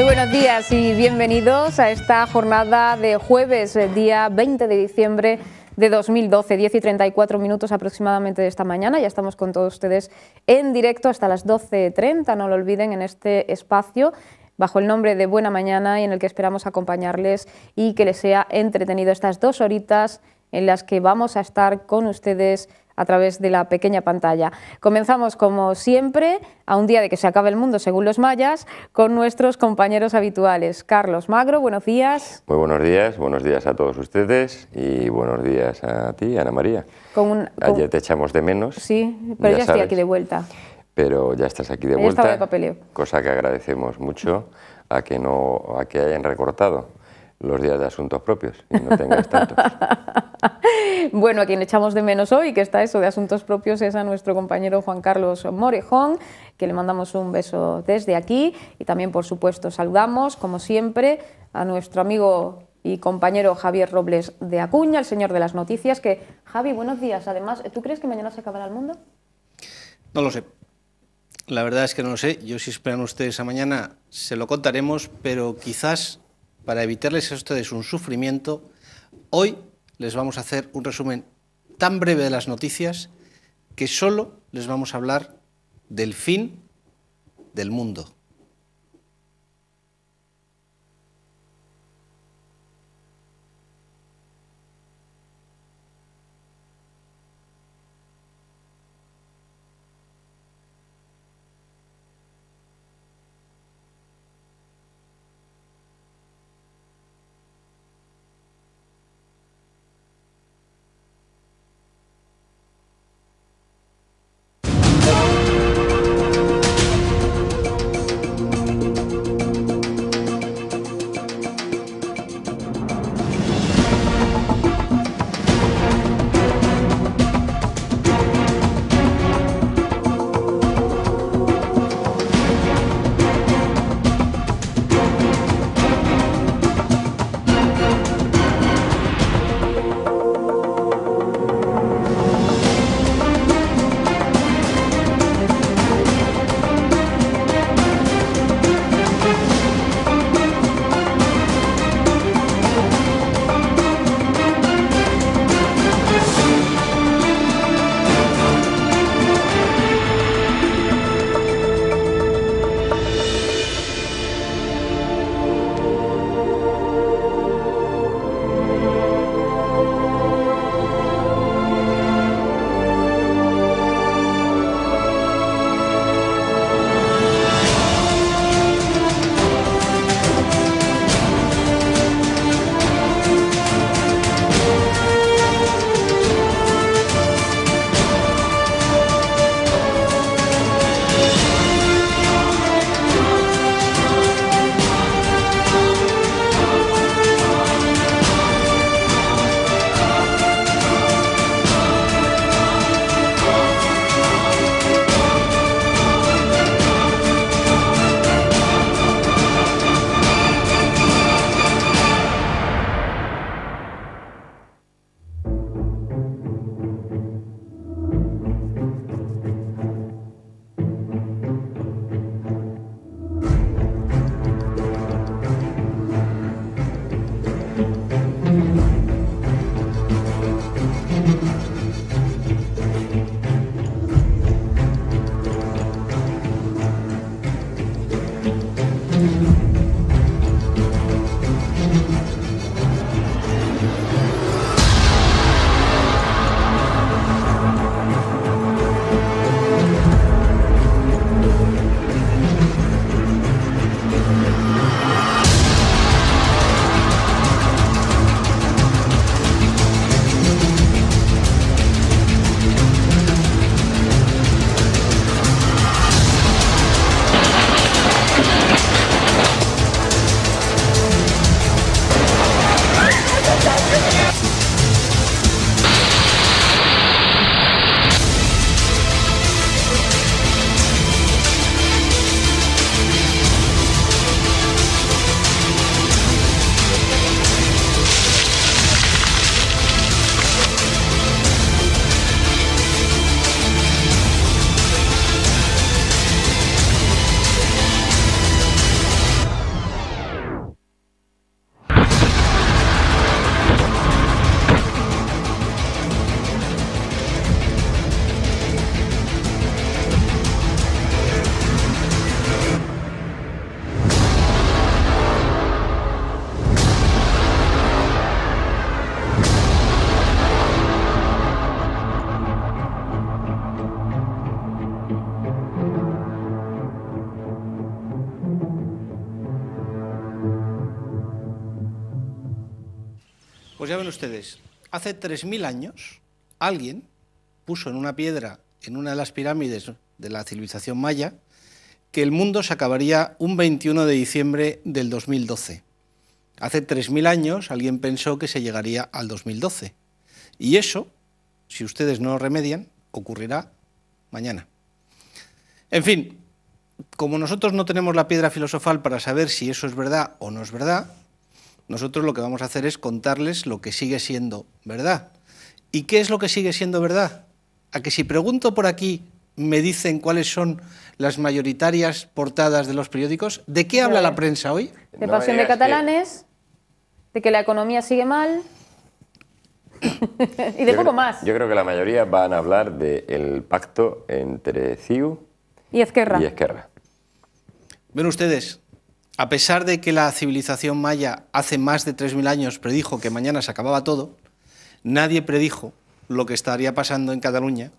Muy buenos días y bienvenidos a esta jornada de jueves, eh, día 20 de diciembre de 2012, 10 y 34 minutos aproximadamente de esta mañana. Ya estamos con todos ustedes en directo hasta las 12.30, no lo olviden, en este espacio bajo el nombre de Buena Mañana y en el que esperamos acompañarles y que les sea entretenido estas dos horitas en las que vamos a estar con ustedes a través de la pequeña pantalla. Comenzamos, como siempre, a un día de que se acabe el mundo, según los mayas, con nuestros compañeros habituales. Carlos Magro, buenos días. Muy buenos días, buenos días a todos ustedes y buenos días a ti, Ana María. Ayer te echamos de menos. Sí, pero ya, estoy aquí de vuelta. Pero ya estás aquí de vuelta, cosa que agradecemos mucho a que, no, a que hayan recortado los días de asuntos propios y no tengas tantos. bueno, a quien echamos de menos hoy, que está eso de asuntos propios, es a nuestro compañero Juan Carlos Morejón, que le mandamos un beso desde aquí y también, por supuesto, saludamos, como siempre, a nuestro amigo y compañero Javier Robles de Acuña, el señor de las noticias, que Javi, buenos días. Además, ¿tú crees que mañana se acabará el mundo? No lo sé. La verdad es que no lo sé. Yo si esperan ustedes a mañana se lo contaremos, pero quizás para evitarles a ustedes un sufrimiento, hoy les vamos a hacer un resumen tan breve de las noticias que solo les vamos a hablar del fin del mundo. Pues ya ven ustedes, hace 3.000 años alguien puso en una piedra, en una de las pirámides de la civilización maya, que el mundo se acabaría un 21 de diciembre del 2012. Hace 3.000 años alguien pensó que se llegaría al 2012. Y eso, si ustedes no lo remedian, ocurrirá mañana. En fin, como nosotros no tenemos la piedra filosofal para saber si eso es verdad o no es verdad, nosotros lo que vamos a hacer es contarles lo que sigue siendo verdad. ¿Y qué es lo que sigue siendo verdad? A que si pregunto por aquí, me dicen cuáles son las mayoritarias portadas de los periódicos. ¿De qué habla la prensa hoy? De pasión de catalanes, de que la economía sigue mal. y de poco más. Yo creo que la mayoría van a hablar del pacto entre CIU y Esquerra. Y Ven ustedes, a pesar de que la civilización maya hace más de 3.000 años predijo que mañana se acababa todo, nadie predijo lo que estaría pasando en Cataluña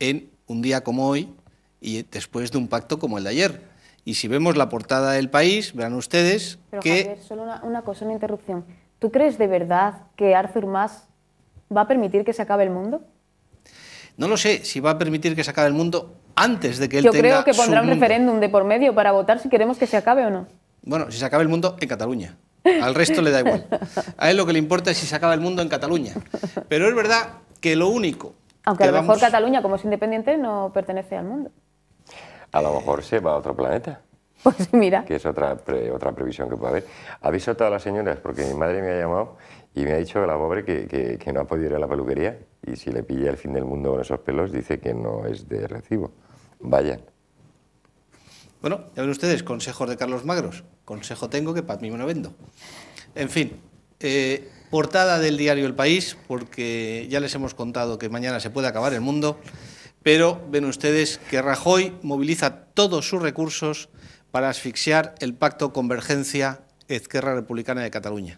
en un día como hoy y después de un pacto como el de ayer. Y si vemos la portada del país, verán ustedes Pero, que... solo una, cosa, una interrupción. ¿Tú crees de verdad que Arthur Mas va a permitir que se acabe el mundo? No lo sé, si va a permitir que se acabe el mundo antes de que él Yo creo que pondrá un referéndum de por medio para votar si queremos que se acabe o no. Bueno, si se acaba el mundo en Cataluña. Al resto le da igual. A él lo que le importa es si se acaba el mundo en Cataluña. Pero es verdad que lo único. Aunque a lo mejor Cataluña, como es independiente, no pertenece al mundo. A lo mejor se va a otro planeta. Pues mira. Que es otra, otra previsión que puede haber. Aviso a todas las señoras, porque mi madre me ha llamado y me ha dicho la pobre que, que, que no ha podido ir a la peluquería y si le pilla el fin del mundo con esos pelos, dice que no es de recibo. Vayan. Bueno, ya ven ustedes, consejos de Carlos Magros. Consejo tengo que para mí me lo vendo. En fin, eh, portada del diario El País, porque ya les hemos contado que mañana se puede acabar el mundo, pero ven ustedes que Rajoy moviliza todos sus recursos para asfixiar el pacto Convergencia Esquerra Republicana de Cataluña.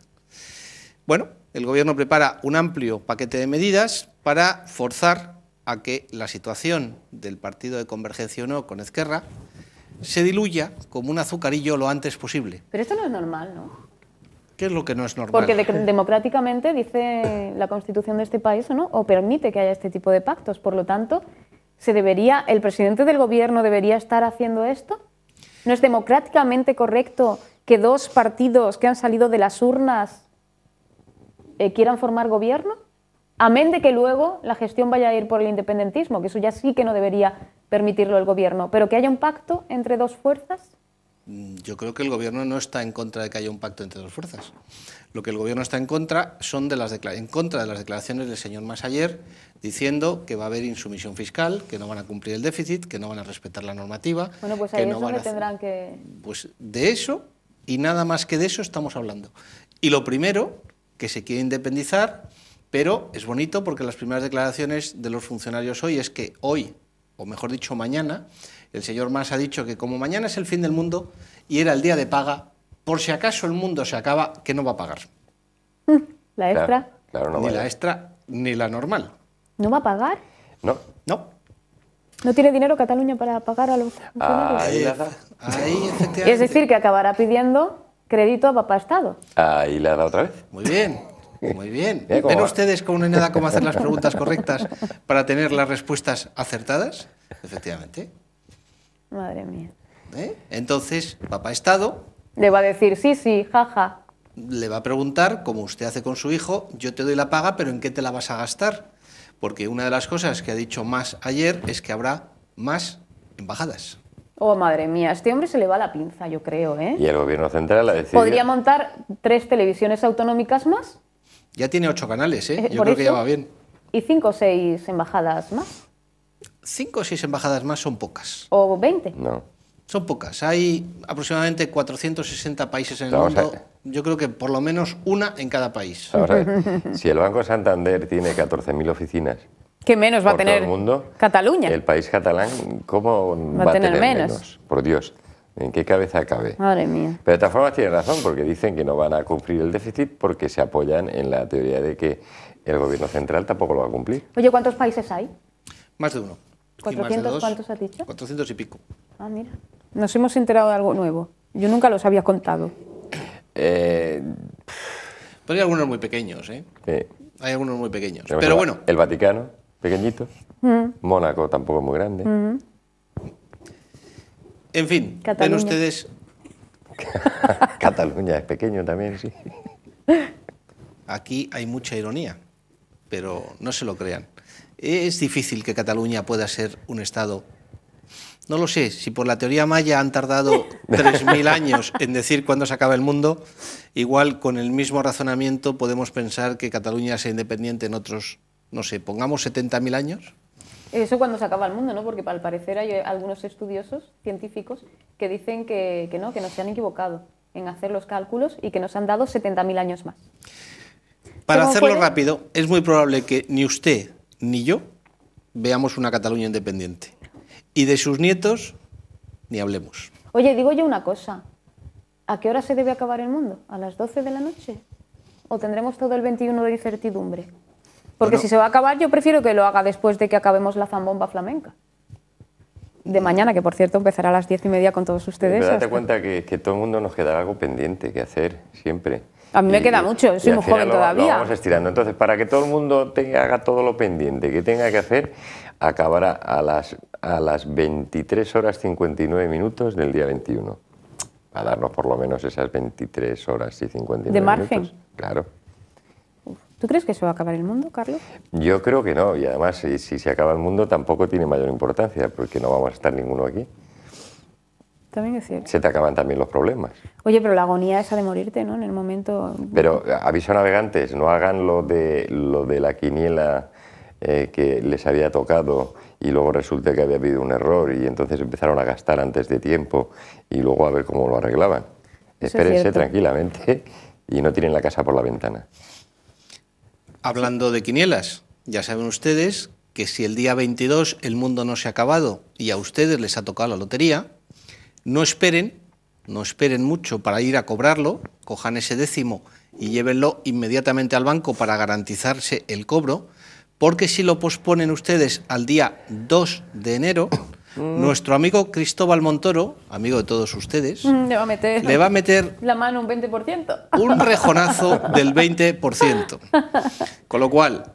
Bueno, el Gobierno prepara un amplio paquete de medidas para forzar a que la situación del partido de Convergencia o no con Esquerra se diluya como un azucarillo lo antes posible. Pero esto no es normal, ¿no? ¿Qué es lo que no es normal? Porque democráticamente dice la Constitución de este país o no, o permite que haya este tipo de pactos. Por lo tanto, se debería, el presidente del gobierno debería estar haciendo esto. ¿No es democráticamente correcto que dos partidos que han salido de las urnas eh, quieran formar gobierno? Amén de que luego la gestión vaya a ir por el independentismo, que eso ya sí que no debería permitirlo el gobierno, pero que haya un pacto entre dos fuerzas. Mm, yo creo que el gobierno no está en contra de que haya un pacto entre dos fuerzas. Lo que el gobierno está en contra son de las en contra de las declaraciones del señor Masayer diciendo que va a haber insumisión fiscal, que no van a cumplir el déficit, que no van a respetar la normativa. Bueno, pues ahí que no van a tendrán que Pues de eso y nada más que de eso estamos hablando. Y lo primero que se quiere independizar pero es bonito porque las primeras declaraciones de los funcionarios hoy es que hoy, o mejor dicho mañana, el señor Mas ha dicho que como mañana es el fin del mundo y era el día de paga, por si acaso el mundo se acaba, que no va a pagar. Mm, ¿La extra? ni la extra, ni la normal. ¿No va a pagar? No. No. ¿No tiene dinero Cataluña para pagar a los Ahí, ahí efectivamente. Es decir, que acabará pidiendo crédito a papá Estado. Ahí la da otra vez. Muy bien. Muy bien. Eh, ¿Ven ustedes con una nada hacer las preguntas correctas para tener las respuestas acertadas? Efectivamente. Madre mía. ¿Eh? Entonces, papá Estado... Le va a decir, sí, sí, jaja. Le va a preguntar, como usted hace con su hijo, yo te doy la paga, pero ¿en qué te la vas a gastar? Porque una de las cosas que ha dicho más ayer es que habrá más embajadas. Oh, madre mía, a este hombre se le va la pinza, yo creo, ¿eh? Y el gobierno central ha decidido... ¿Podría montar tres televisiones autonómicas más? Ya tiene ocho canales, ¿eh? eh Yo creo que ya va bien. ¿Y cinco o seis embajadas más? Cinco o seis embajadas más son pocas. ¿O veinte? No. Son pocas. Hay aproximadamente 460 países en el mundo. Yo creo que por lo menos una en cada país. Vamos Si el Banco Santander tiene 14.000 oficinas. ¿Qué menos va a tener el mundo, Cataluña? El país catalán, ¿cómo va, a tener, menos? Por Dios. ¿En qué cabeza cabe? Madre mía. Pero de todas formas tiene razón, porque dicen que no van a cumplir el déficit porque se apoyan en la teoría de que el gobierno central tampoco lo va a cumplir. Oye, ¿cuántos países hay? Más de uno. ¿Cuatrocientos ¿Cuántos has dicho? Cuatrocientos y pico. Ah, mira. Nos hemos enterado de algo nuevo. Yo nunca los había contado. Eh, Pero hay algunos muy pequeños, ¿eh? Hay algunos muy pequeños. Pero, bueno. El Vaticano, pequeñito. Mm. Mónaco tampoco es muy grande. Mm. En fin, Cataluña. ustedes. Cataluña es pequeño también, sí. Aquí hay mucha ironía, pero no se lo crean. Es difícil que Cataluña pueda ser un Estado. No lo sé, si por la teoría maya han tardado 3.000 años en decir cuándo se acaba el mundo, igual con el mismo razonamiento podemos pensar que Cataluña sea independiente en otros, no sé, pongamos 70.000 años. Eso cuando se acaba el mundo, ¿no? Porque al parecer hay eh, algunos estudiosos científicos que dicen que, no, que no se han equivocado en hacer los cálculos y que nos han dado 70.000 años más. Para hacerlo rápido, es muy probable que ni usted ni yo veamos una Cataluña independiente. Y de sus nietos, ni hablemos. Oye, digo yo una cosa. ¿A qué hora se debe acabar el mundo? ¿A las 12 de la noche? ¿O tendremos todo el 21 de incertidumbre? Porque si se va a acabar, yo prefiero que lo haga después de que acabemos la zambomba flamenca. De mm. mañana, que por cierto empezará a las diez y media con todos ustedes. Pero date cuenta que, todo el mundo nos queda algo pendiente que hacer siempre. A mí me queda mucho, soy muy joven todavía. vamos estirando. Entonces, para que todo el mundo te haga todo lo pendiente que tenga que hacer, acabará a las, a las 23 horas 59 minutos del día 21. A darnos por lo menos esas 23 horas y 59 minutos. ¿De margen? Claro. ¿Tú crees que se va a acabar el mundo, Carlos? Yo creo que no, y además eh, si, se acaba el mundo tampoco tiene mayor importancia, porque no vamos a estar ninguno aquí. También es cierto. Se te acaban también los problemas. Oye, pero la agonía esa de morirte, ¿no? En el momento... Pero aviso a navegantes, no hagan lo de, lo de la quiniela eh, que les había tocado y luego resulta que había habido un error y entonces empezaron a gastar antes de tiempo y luego a ver cómo lo arreglaban. Espérense tranquilamente y no tienen la casa por la ventana. Hablando de quinielas, ya saben ustedes que si el día 22 el mundo no se ha acabado y a ustedes les ha tocado la lotería, no esperen, no esperen mucho para ir a cobrarlo, cojan ese décimo y llévenlo inmediatamente al banco para garantizarse el cobro, porque si lo posponen ustedes al día 2 de enero, Mm. Nuestro amigo Cristóbal Montoro, amigo de todos ustedes, mm, le, va a meter le va a meter la mano un 20%. Un rejonazo del 20%. Con lo cual,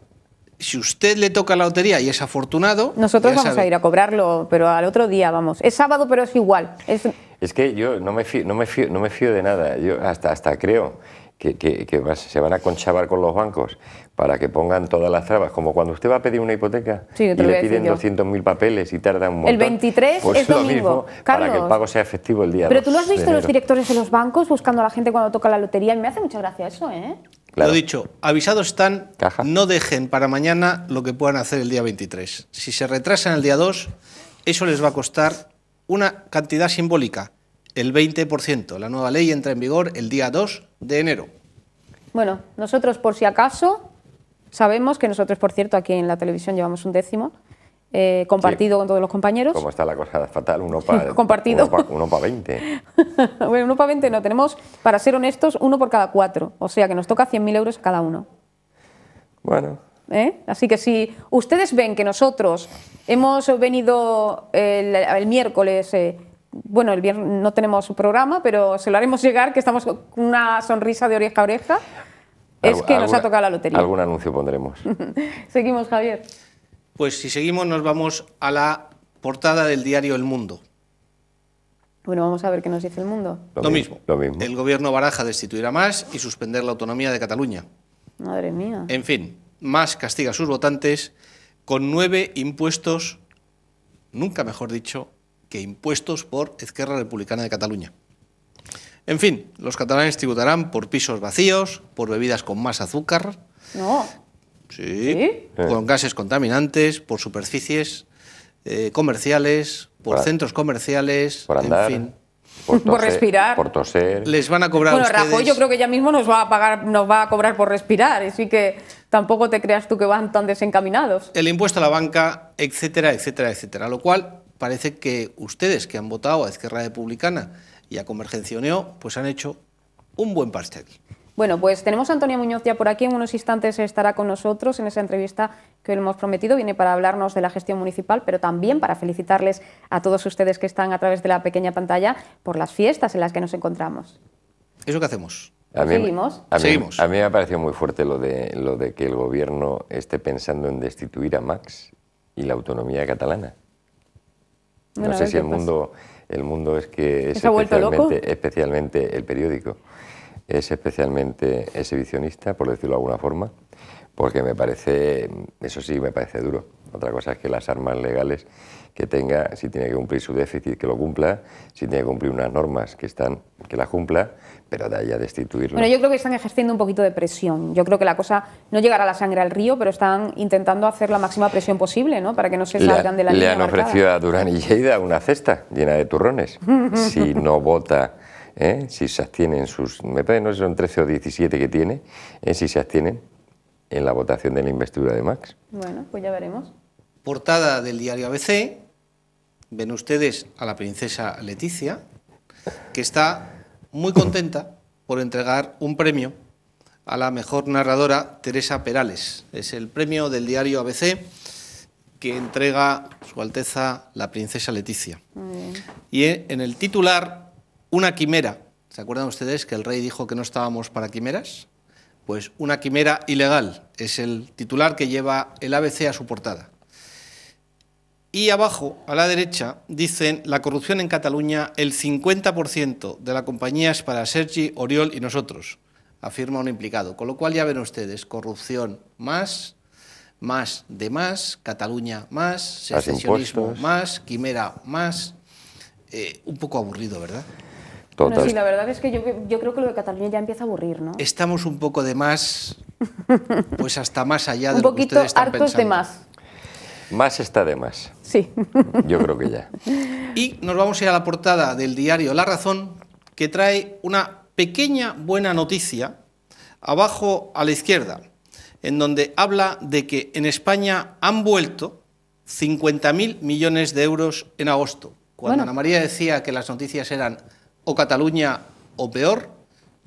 si usted le toca la lotería y es afortunado... Nosotros vamos a ir a cobrarlo, pero al otro día vamos. Es sábado, pero es igual. Es, es que yo no me, fío, no, me fío, no me fío de nada, yo hasta, hasta creo que, se van a conchabar con los bancos para que pongan todas las trabas, como cuando usted va a pedir una hipoteca y le piden 200.000 papeles y tarda un montón. El 23 pues es lo domingo. para que el pago sea efectivo el día Pero tú lo has visto los directores de los bancos buscando a la gente cuando toca la lotería. Y me hace mucha gracia eso, ¿eh? Lo dicho, avisados están, no dejen para mañana lo que puedan hacer el día 23. Si se retrasan el día 2, eso les va a costar una cantidad simbólica, el 20%. La nueva ley entra en vigor el día 2 de enero. Bueno, nosotros por si acaso sabemos que nosotros, por cierto, aquí en la televisión llevamos un décimo. Eh, compartido con todos los compañeros. ¿Cómo está la cosa? Fatal, uno para compartido. Uno para 20. bueno, uno para 20 no, tenemos, para ser honestos, uno por cada cuatro, o sea que nos toca 100.000 euros cada uno. Bueno. ¿Eh? Así que si ustedes ven que nosotros hemos venido el, miércoles eh, bueno, el viernes no tenemos programa, pero se lo haremos llegar, que estamos con una sonrisa de oreja a oreja. Es que nos ha tocado la lotería. Algún anuncio pondremos. seguimos, Javier. Pues si seguimos nos vamos a la portada del diario El Mundo. Bueno, vamos a ver qué nos dice El Mundo. Lo, mismo, El gobierno baraja destituir a Más y suspender la autonomía de Cataluña. Madre mía. En fin, Más castiga a sus votantes con nueve impuestos, nunca mejor dicho, que impuestos por Izquierda Republicana de Cataluña. En fin, los catalanes tributarán por pisos vacíos, por bebidas con más azúcar. No. Sí. Con gases contaminantes, por superficies eh, comerciales, por centros comerciales, por andar, Por, respirar. Por toser. Les van a cobrar Bueno, yo creo que ya mismo nos va a pagar, nos va a cobrar por respirar, así que tampoco te creas tú que van tan desencaminados. El impuesto a la banca, etcétera, etcétera, etcétera, lo cual parece que ustedes que han votado a Izquierda Republicana y a Convergencia neo pues han hecho un buen pastel. Bueno, pues tenemos a Antonia Muñoz ya por aquí, en unos instantes estará con nosotros en esa entrevista que le hemos prometido, viene para hablarnos de la gestión municipal, pero también para felicitarles a todos ustedes que están a través de la pequeña pantalla por las fiestas en las que nos encontramos. ¿Eso que hacemos? Seguimos. A mí, A mí me ha parecido muy fuerte lo de, lo de que el gobierno esté pensando en destituir a Max y la autonomía catalana no sé si el mundo, el mundo es que es especialmente, especialmente, el periódico, es especialmente exhibicionista, por decirlo de alguna forma, porque me parece, eso sí, me parece duro. Otra cosa es que las armas legales que tenga, si tiene que cumplir su déficit, que lo cumpla, si tiene que cumplir unas normas que, están, que las cumpla, pero de ahí a destituirlo. Bueno, yo creo que están ejerciendo un poquito de presión. Yo creo que la cosa no llegará la sangre al río, pero están intentando hacer la máxima presión posible, ¿no? Para que no se salgan de la Le han ofrecido a Durán y Lleida una cesta llena de turrones. si no vota, ¿eh? si se abstienen sus. Me parece no son 13 o 17 que tiene, ¿eh? si se abstienen en la votación de la investidura de Max. Bueno, pues ya veremos. Portada del diario ABC. Ven ustedes a la princesa Leticia, que está muy contenta por entregar un premio a la mejor narradora Teresa Perales. Es el premio del diario ABC que entrega Su Alteza la Princesa Leticia. Y eh, en el titular, Una quimera. ¿Se acuerdan ustedes que el rey dijo que no estábamos para quimeras? Pues una quimera ilegal es el titular que lleva el ABC a su portada. Y abajo, a la derecha, dicen la corrupción en Cataluña, el 50% de la compañía es para Sergi, Oriol y nosotros, afirma un implicado. Con lo cual ya ven ustedes, corrupción más, más de más, Cataluña más, secesionismo más, quimera más. Eh, un poco aburrido, ¿verdad? Total. sí, la verdad es que yo, yo creo que lo de Cataluña ya empieza a aburrir, ¿no? Estamos un poco de más, pues hasta más allá de lo que ustedes están pensando. Un poquito hartos de más. Más está de más. Sí. Yo creo que ya. Y nos vamos a ir a la portada del diario La Razón, que trae una pequeña buena noticia abajo a la izquierda, en donde habla de que en España han vuelto 50.000 millones de euros en agosto. Cuando Ana María decía que las noticias eran o Cataluña o peor,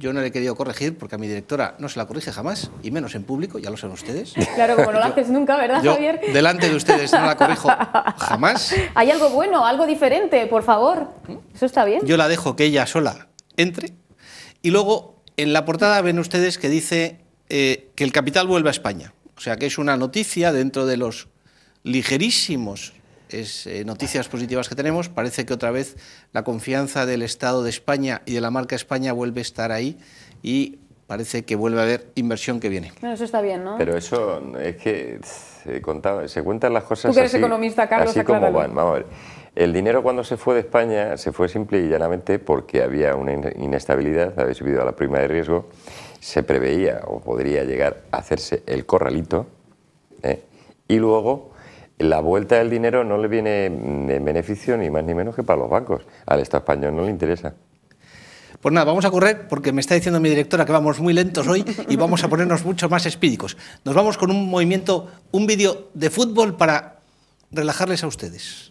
yo no le he querido corregir porque a mi directora no se la corrige jamás, y menos en público, ya lo saben ustedes. Claro, como no lo haces nunca, ¿verdad, Javier? Delante de ustedes no la corrijo jamás. Hay algo bueno, algo diferente, por favor. ¿Mm? Eso está bien. Yo la dejo que ella sola entre. Y luego, en la portada ven ustedes que dice eh, que el capital vuelve a España. O sea, que es una noticia dentro de los ligerísimos es, eh, noticias positivas que tenemos. Parece que otra vez la confianza del Estado de España y de la marca España vuelve a estar ahí y parece que vuelve a haber inversión que viene. eso está bien, ¿no? Pero eso es que se, cuentan las cosas Tú así, economista, Carlos, como van. a ver. El dinero cuando se fue de España se fue simple y llanamente porque había una inestabilidad, había subido a la prima de riesgo, se preveía o podría llegar a hacerse el corralito ¿eh? y luego la vuelta del dinero no le viene en beneficio ni más ni menos que para los bancos. Al Estado español no le interesa. Pues nada, vamos a correr porque me está diciendo mi directora que vamos muy lentos hoy y vamos a ponernos mucho más espídicos. Nos vamos con un movimiento, un vídeo de fútbol para relajarles a ustedes.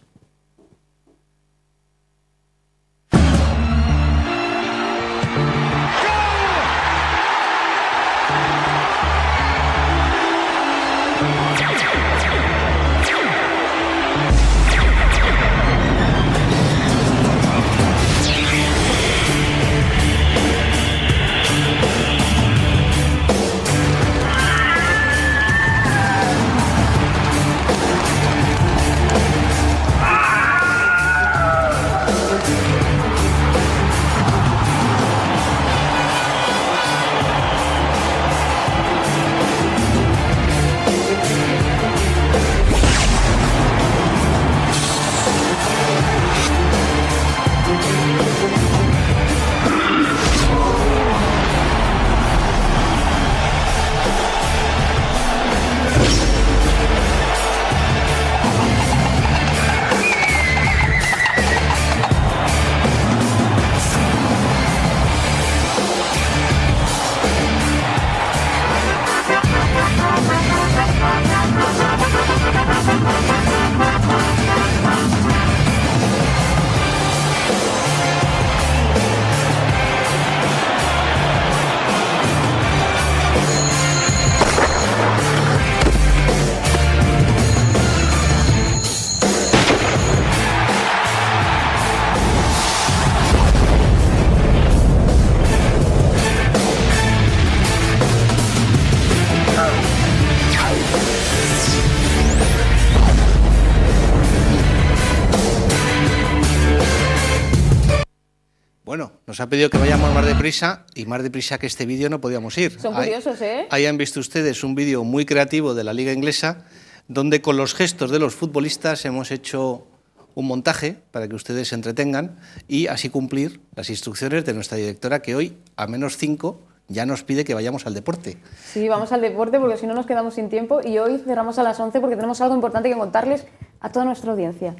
Nos ha pedido que vayamos más deprisa y más deprisa que este vídeo no podíamos ir. Son curiosos, ¿eh? Ahí han visto ustedes un vídeo muy creativo de la Liga Inglesa donde con los gestos de los futbolistas hemos hecho un montaje para que ustedes se entretengan y así cumplir las instrucciones de nuestra directora que hoy a menos 5 ya nos pide que vayamos al deporte. Sí, vamos al deporte porque si no nos quedamos sin tiempo y hoy cerramos a las 11 porque tenemos algo importante que contarles a toda nuestra audiencia.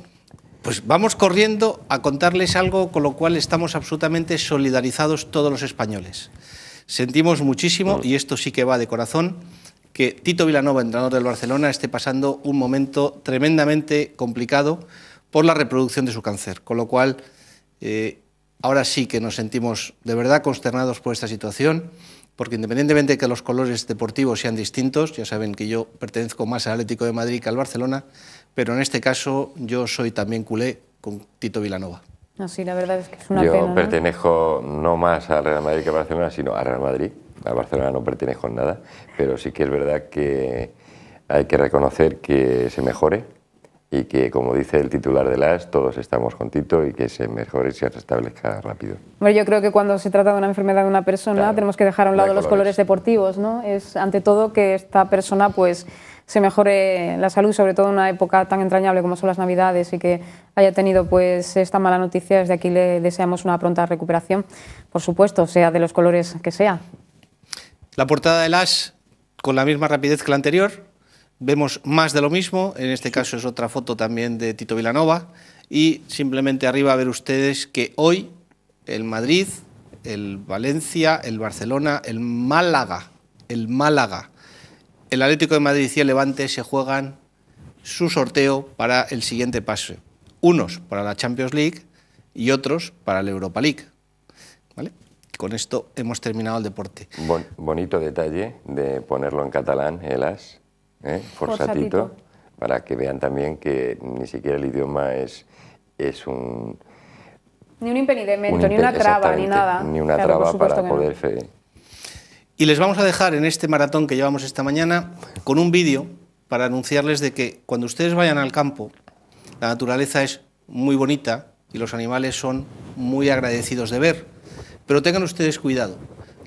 Pues vamos corriendo a contarles algo con lo cual estamos absolutamente solidarizados todos los españoles. Sentimos muchísimo, y esto sí que va de corazón, que Tito Vilanova, entrenador del Barcelona, esté pasando un momento tremendamente complicado por la reproducción de su cáncer. Con lo cual, eh, ahora sí que nos sentimos de verdad consternados por esta situación, porque independientemente de que los colores deportivos sean distintos, ya saben que yo pertenezco más al Atlético de Madrid que al Barcelona, pero en este caso yo soy también culé con Tito Vilanova. No, sí, la verdad es que es una pena, ¿no? pertenezco no más al Real Madrid que a Barcelona, sino al Real Madrid. A Barcelona no pertenezco en nada, pero sí que es verdad que hay que reconocer que se mejore y que, como dice el titular de las, todos estamos con Tito y que se mejore y se restablezca rápido. Bueno, yo creo que cuando se trata de una enfermedad de una persona tenemos que dejar a un lado los colores. colores deportivos, ¿no? Es ante todo que esta persona pues se mejore la salud, sobre todo en una época tan entrañable como son las Navidades y que haya tenido pues esta mala noticia. Desde aquí le deseamos una pronta recuperación, por supuesto, sea de los colores que sea. La portada del Ash con la misma rapidez que la anterior. Vemos más de lo mismo, en este caso es otra foto también de Tito Vilanova y simplemente arriba a ver ustedes que hoy el Madrid, el Valencia, el Barcelona, el Málaga, el Málaga el Atlético de Madrid y el Levante se juegan su sorteo para el siguiente pase. Unos para la Champions League y otros para la Europa League. ¿Vale? Con esto hemos terminado el deporte. bonito detalle de ponerlo en catalán, el as, ¿eh? para que vean también que ni siquiera el idioma es, es un... Ni un impedimento, ni una traba, ni nada. Ni una traba para poder... Y les vamos a dejar en este maratón que llevamos esta mañana con un vídeo para anunciarles de que cuando ustedes vayan al campo, la naturaleza es muy bonita y los animales son muy agradecidos de ver. Pero tengan ustedes cuidado.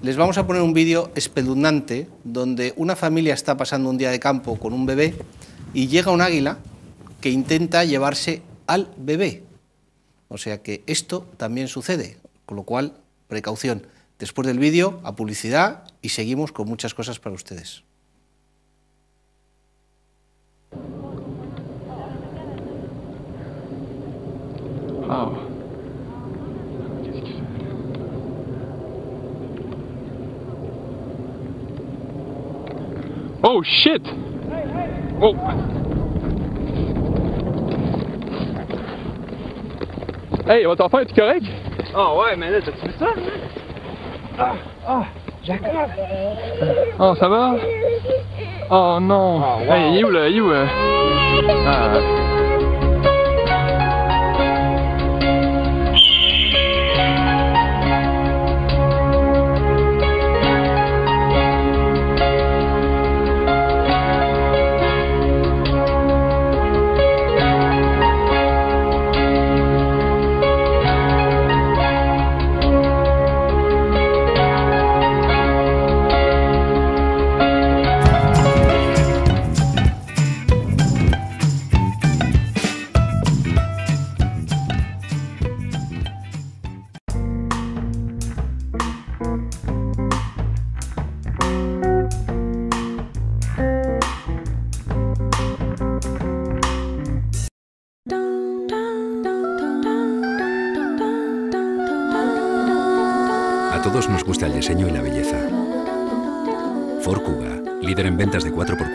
Les vamos a poner un vídeo espeluznante donde una familia está pasando un día de campo con un bebé y llega un águila que intenta llevarse al bebé. O sea que esto también sucede, con lo cual, precaución. Después del vídeo, a publicidad y seguimos con muchas cosas para ustedes. Oh. Oh shit! Oh. Hey, on va t'en correct? Ah oh, ouais, mais là, tas Ah, oh, Jacob euh, Oh, ça va Oh non ah, hey, où là euh? ah.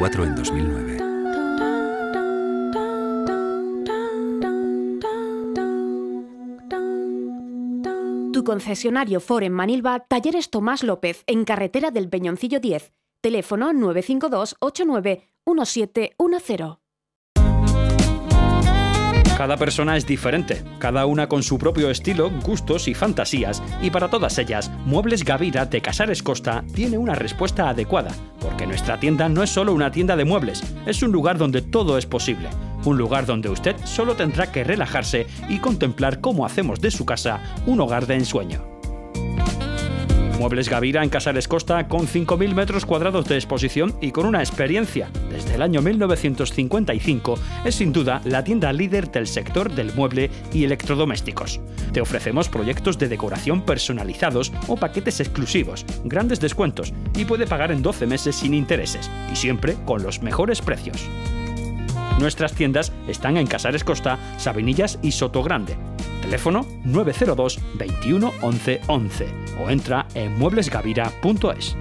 en 2009. Tu concesionario Ford en Manilva, Talleres Tomás López, en carretera del Peñoncillo 10. Teléfono 952 89 1710. Cada persona es diferente, cada una con su propio estilo, gustos y fantasías, y para todas ellas, Muebles Gavira de Casares Costa tiene una respuesta adecuada, porque nuestra tienda no es solo una tienda de muebles, es un lugar donde todo es posible, un lugar donde usted solo tendrá que relajarse y contemplar cómo hacemos de su casa un hogar de ensueño. Muebles Gavira en Casares Costa con 5.000 metros cuadrados de exposición y con una experiencia desde el año 1955 es sin duda la tienda líder del sector del mueble y electrodomésticos. Te ofrecemos proyectos de decoración personalizados o paquetes exclusivos, grandes descuentos y puede pagar en 12 meses sin intereses y siempre con los mejores precios. Nuestras tiendas están en Casares Costa, Sabinillas y Sotogrande teléfono 902 21 11 11 o entra en mueblesgavira.es.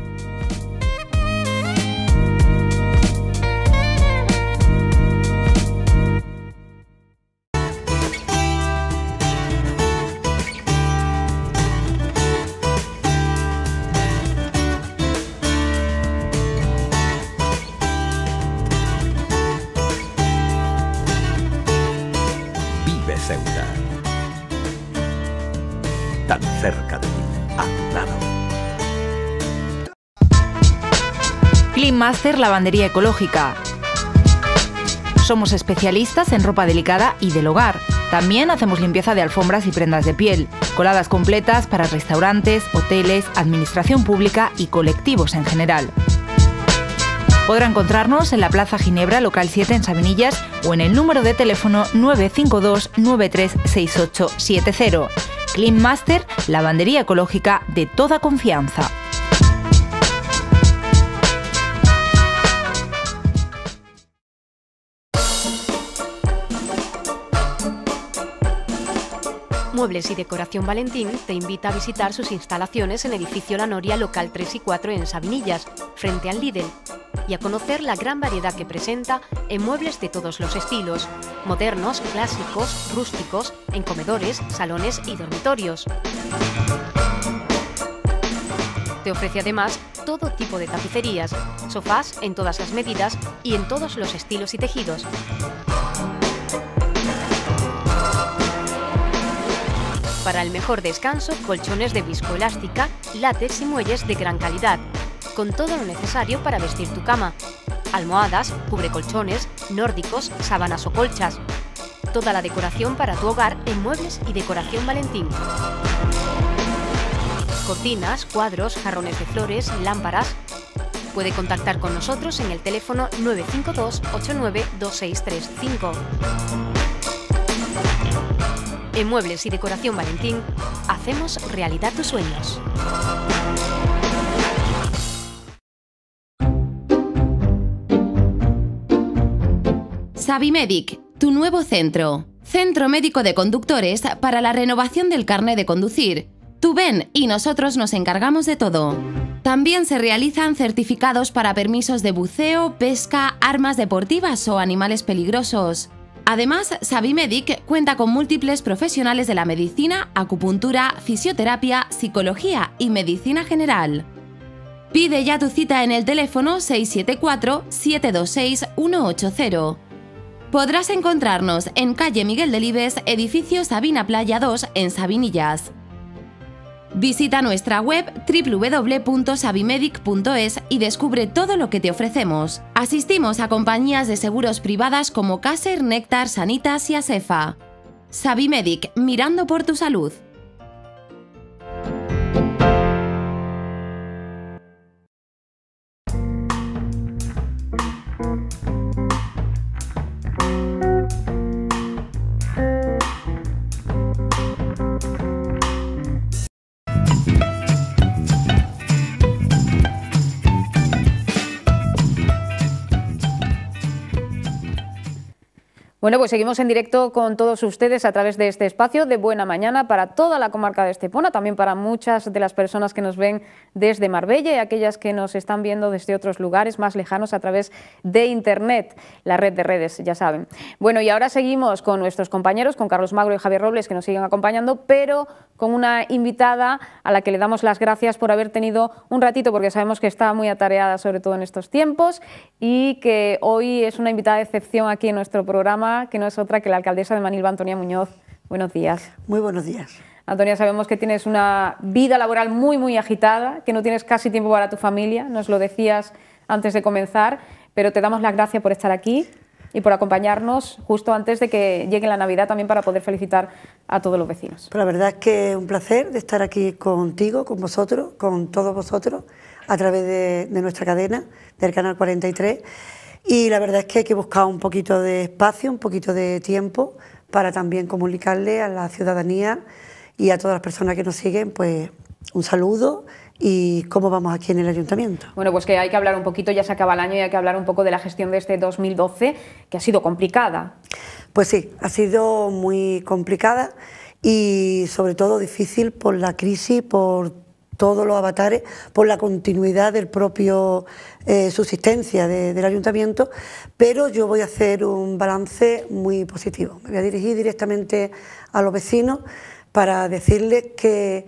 Master Lavandería Ecológica. Somos especialistas en ropa delicada y del hogar. También hacemos limpieza de alfombras y prendas de piel, coladas completas para restaurantes, hoteles, administración pública y colectivos en general. Podrá encontrarnos en la Plaza Ginebra, local 7 en Sabinillas o en el número de teléfono 952 936870. Clean Master, lavandería ecológica de toda confianza. Muebles y Decoración Valentín te invita a visitar sus instalaciones en edificio La Noria, local 3 y 4 en Sabinillas, frente al Lidl, y a conocer la gran variedad que presenta en muebles de todos los estilos, modernos, clásicos, rústicos, en comedores, salones y dormitorios. Te ofrece además todo tipo de tapicerías, sofás en todas las medidas y en todos los estilos y tejidos. para el mejor descanso, colchones de viscoelástica, látex y muelles de gran calidad, con todo lo necesario para vestir tu cama. Almohadas, cubrecolchones, nórdicos, sábanas o colchas. Toda la decoración para tu hogar en Muebles y Decoración Valentín. Cocinas, cuadros, jarrones de flores, lámparas. Puede contactar con nosotros en el teléfono 952 89 2635. En Muebles y Decoración Valentín hacemos realidad tus sueños. Savimedic, tu nuevo centro. Centro médico de conductores para la renovación del carnet de conducir. Tú ven y nosotros nos encargamos de todo. También se realizan certificados para permisos de buceo, pesca, armas deportivas o animales peligrosos. Además, Sabimedic cuenta con múltiples profesionales de la medicina, acupuntura, fisioterapia, psicología y medicina general. Pide ya tu cita en el teléfono 674-726-180. Podrás encontrarnos en calle Miguel Delibes, edificio Sabina Playa 2, en Sabinillas. Visita nuestra web www.savimedic.es y descubre todo lo que te ofrecemos. Asistimos a compañías de seguros privadas como Caser, Nectar, Sanitas y Asefa. Sabimedic, mirando por tu salud. Bueno, pues seguimos en directo con todos ustedes a través de este espacio de Buena Mañana para toda la comarca de Estepona, también para muchas de las personas que nos ven desde Marbella y aquellas que nos están viendo desde otros lugares más lejanos a través de Internet, la red de redes, ya saben. Bueno, y ahora seguimos con nuestros compañeros, con Carlos Magro y Javier Robles, que nos siguen acompañando, pero con una invitada a la que le damos las gracias por haber tenido un ratito, porque sabemos que está muy atareada, sobre todo en estos tiempos, y que hoy es una invitada de excepción aquí en nuestro programa que no es otra que la alcaldesa de Manilva, Antonia Muñoz. Buenos días. Muy buenos días. Antonia, sabemos que tienes una vida laboral muy, muy agitada, que no tienes casi tiempo para tu familia, nos lo decías antes de comenzar, pero te damos las gracias por estar aquí y por acompañarnos justo antes de que llegue la Navidad también para poder felicitar a todos los vecinos. Pues la verdad es que es un placer de estar aquí contigo, con vosotros, con todos vosotros, a través de, de nuestra cadena, del Canal 43. Y la verdad es que hay que buscar un poquito de espacio, un poquito de tiempo para también comunicarle a la ciudadanía y a todas las personas que nos siguen, pues un saludo y cómo vamos aquí en el ayuntamiento. Bueno, pues que hay que hablar un poquito, ya se acaba el año y hay que hablar un poco de la gestión de este 2012, que ha sido complicada. Pues sí, ha sido muy complicada y sobre todo difícil por la crisis, por todos los avatares por la continuidad del propio eh, subsistencia del ayuntamiento, pero yo voy a hacer un balance muy positivo. Me voy a dirigir directamente a los vecinos para decirles que,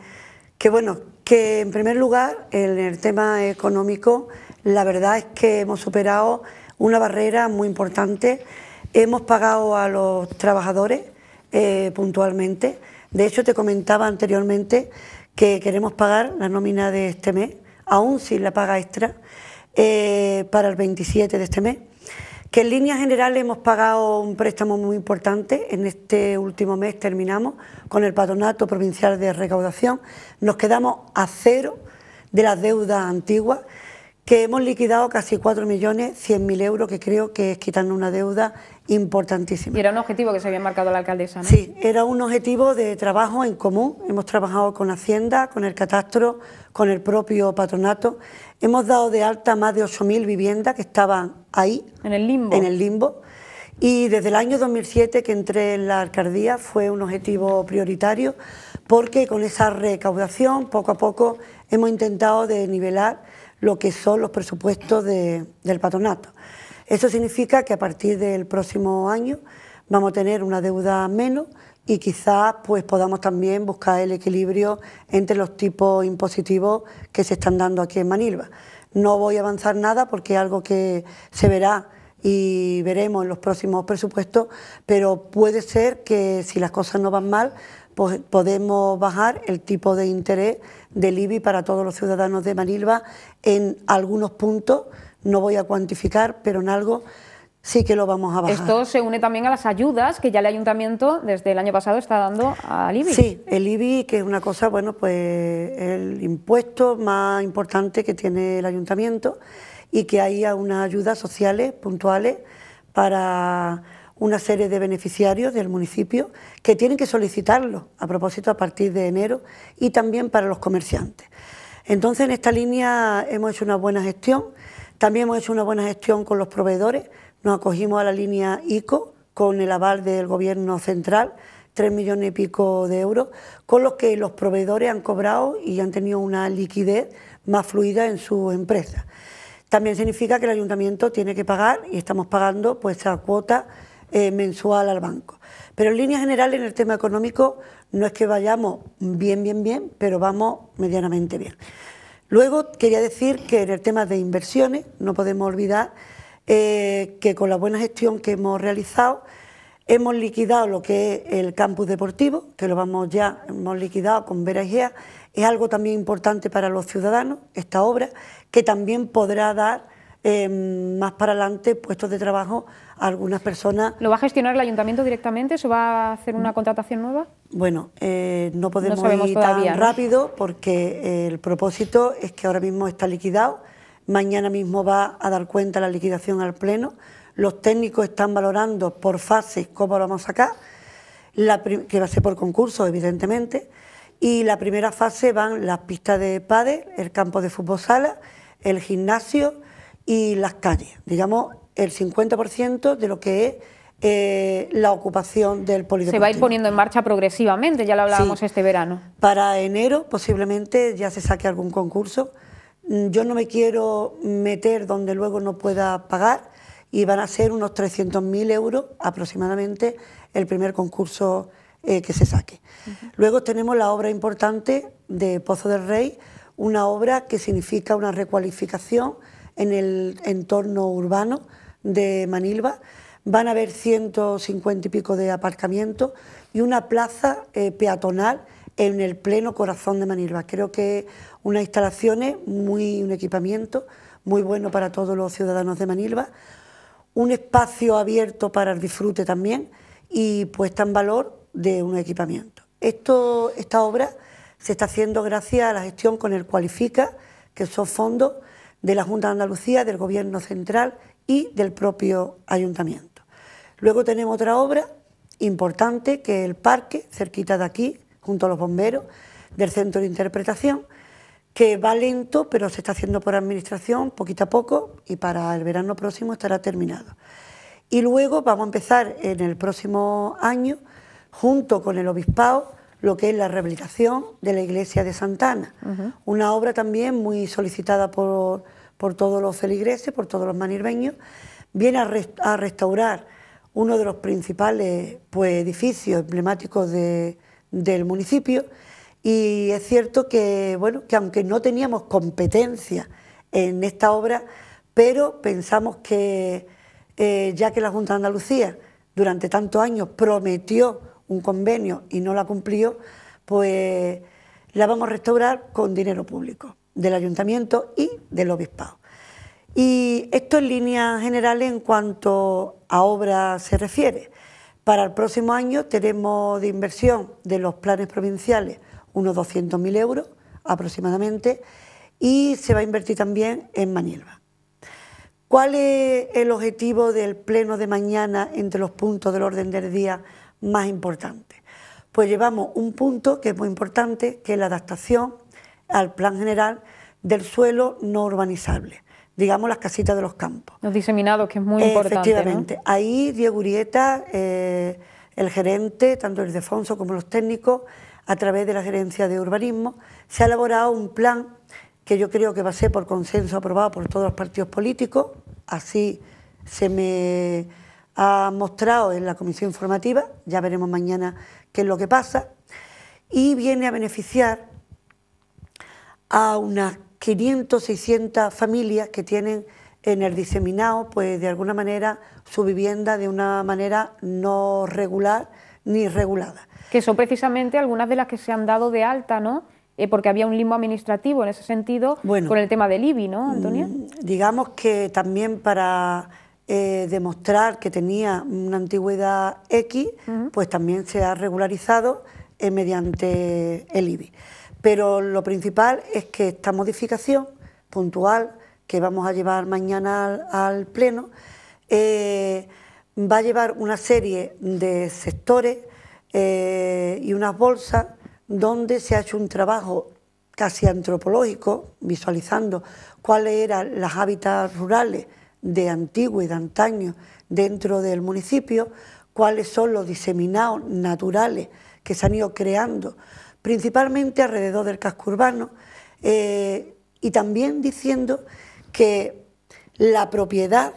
que bueno, que en primer lugar, en el tema económico, la verdad es que hemos superado una barrera muy importante. Hemos pagado a los trabajadores eh, puntualmente. De hecho, te comentaba anteriormente que queremos pagar la nómina de este mes, aún sin la paga extra, eh, para el 27 de este mes. Que en línea general hemos pagado un préstamo muy importante, en este último mes terminamos con el Patronato Provincial de Recaudación, nos quedamos a cero de las deudas antiguas que hemos liquidado casi 4.100.000 millones euros, que creo que es quitando una deuda importantísima. Y era un objetivo que se había marcado la alcaldesa, ¿no? Sí, era un objetivo de trabajo en común. Hemos trabajado con Hacienda, con el Catastro, con el propio patronato. Hemos dado de alta más de 8.000 viviendas que estaban ahí. En el limbo. En el limbo. Y desde el año 2007 que entré en la alcaldía fue un objetivo prioritario porque con esa recaudación poco a poco hemos intentado de nivelar lo que son los presupuestos del patronato. Eso significa que a partir del próximo año vamos a tener una deuda menos y quizás pues podamos también buscar el equilibrio entre los tipos impositivos que se están dando aquí en Manilva. No voy a avanzar nada porque es algo que se verá y veremos en los próximos presupuestos, pero puede ser que si las cosas no van mal, pues podemos bajar el tipo de interés del IBI para todos los ciudadanos de Manilva en algunos puntos, no voy a cuantificar, pero en algo sí que lo vamos a bajar. Esto se une también a las ayudas que ya el ayuntamiento desde el año pasado está dando al IBI. Sí, el IBI, que es una cosa, bueno, pues el impuesto más importante que tiene el ayuntamiento y que hay unas ayudas sociales puntuales para una serie de beneficiarios del municipio que tienen que solicitarlo a propósito a partir de enero y también para los comerciantes. Entonces, en esta línea hemos hecho una buena gestión, también hemos hecho una buena gestión con los proveedores, nos acogimos a la línea ICO con el aval del Gobierno Central, tres millones y pico de euros, con los que los proveedores han cobrado y han tenido una liquidez más fluida en su empresa... También significa que el ayuntamiento tiene que pagar y estamos pagando pues esa cuota eh, mensual al banco. Pero en línea general en el tema económico, no es que vayamos bien, bien, bien, pero vamos medianamente bien. Luego, quería decir que en el tema de inversiones, no podemos olvidar eh, que con la buena gestión que hemos realizado, hemos liquidado lo que es el campus deportivo, que lo vamos ya, hemos liquidado con Vera Igea. Es algo también importante para los ciudadanos, esta obra, que también podrá dar eh, más para adelante puestos de trabajo algunas personas... ¿Lo va a gestionar el ayuntamiento directamente? ¿Se va a hacer una contratación nueva? Bueno, eh, no podemos ir tan rápido porque eh, el propósito es que ahora mismo está liquidado, mañana mismo va a dar cuenta la liquidación al Pleno, los técnicos están valorando por fases cómo lo vamos a sacar, que va a ser por concurso, evidentemente, y la primera fase van las pistas de pádel, el campo de fútbol sala, el gimnasio y las calles. Digamos, el 50% de lo que es eh, la ocupación del polideportivo. Se va a ir poniendo en marcha progresivamente, ya lo hablábamos este verano. Para enero posiblemente ya se saque algún concurso. Mm, yo no me quiero meter donde luego no pueda pagar y van a ser unos 300.000 euros aproximadamente el primer concurso eh, que se saque. Luego tenemos la obra importante de Pozo del Rey, una obra que significa una recualificación en el entorno urbano de Manilva. Van a haber 150 y pico de aparcamientos y una plaza eh, peatonal en el pleno corazón de Manilva. Creo que unas instalaciones, muy, un equipamiento muy bueno para todos los ciudadanos de Manilva, un espacio abierto para el disfrute también y puesta en valor de un equipamiento. Esto, esta obra se está haciendo gracias a la gestión con el Cualifica, que son fondos de la Junta de Andalucía, del Gobierno Central y del propio ayuntamiento. Luego tenemos otra obra importante que es el parque, cerquita de aquí, junto a los bomberos del centro de interpretación, que va lento, pero se está haciendo por administración, poquito a poco, y para el verano próximo estará terminado. Y luego vamos a empezar en el próximo año, junto con el obispado, lo que es la rehabilitación de la iglesia de Santana, una obra también muy solicitada por por todos los feligreses, por todos los manirbeños, viene a, restaurar uno de los principales pues, edificios emblemáticos del municipio y es cierto que, bueno, que aunque no teníamos competencia en esta obra, pero pensamos que eh, ya que la Junta de Andalucía durante tantos años prometió un convenio y no la cumplió, pues la vamos a restaurar con dinero público del ayuntamiento y del obispado. Y esto en líneas generales en cuanto a obras se refiere. Para el próximo año tenemos de inversión de los planes provinciales unos 200.000 euros aproximadamente y se va a invertir también en Manilva. ¿Cuál es el objetivo del pleno de mañana entre los puntos del orden del día más importantes? Pues llevamos un punto que es muy importante, que es la adaptación al plan general del suelo no urbanizable, digamos las casitas de los campos. Los diseminados, que es muy importante. Efectivamente. Ahí Diego Urieta, eh, el gerente, tanto el Defonso como los técnicos, a través de la gerencia de urbanismo, se ha elaborado un plan que yo creo que va a ser por consenso aprobado por todos los partidos políticos, así se me ha mostrado en la comisión informativa, ya veremos mañana qué es lo que pasa, y viene a beneficiar a unas 500, 600 familias que tienen en el diseminado, pues de alguna manera, su vivienda de una manera no regular ni regulada. Que son precisamente algunas de las que se han dado de alta, ¿no? Eh, porque había un limbo administrativo en ese sentido con el tema del IBI, ¿no, mm, Antonia? Digamos que también para eh, demostrar que tenía una antigüedad X, pues también se ha regularizado eh, mediante el IBI. Pero lo principal es que esta modificación puntual que vamos a llevar mañana al, Pleno eh, va a llevar una serie de sectores eh, y unas bolsas donde se ha hecho un trabajo casi antropológico, visualizando cuáles eran las hábitats rurales de antiguo y de antaño dentro del municipio, cuáles son los diseminados naturales que se han ido creando principalmente alrededor del casco urbano, eh, y también diciendo que la propiedad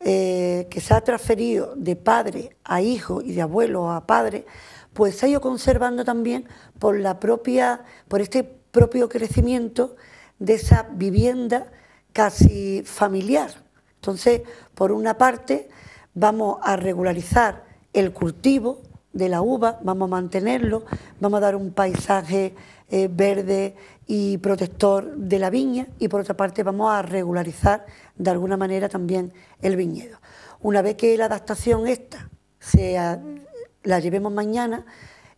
eh, que se ha transferido de padre a hijo y de abuelo a padre, pues se ha ido conservando también por la propia, por este propio crecimiento de esa vivienda casi familiar. Entonces, por una parte, vamos a regularizar el cultivo, de la uva, vamos a mantenerlo, vamos a dar un paisaje eh, verde y protector de la viña y por otra parte vamos a regularizar de alguna manera también el viñedo. Una vez que la adaptación esta sea, la llevemos mañana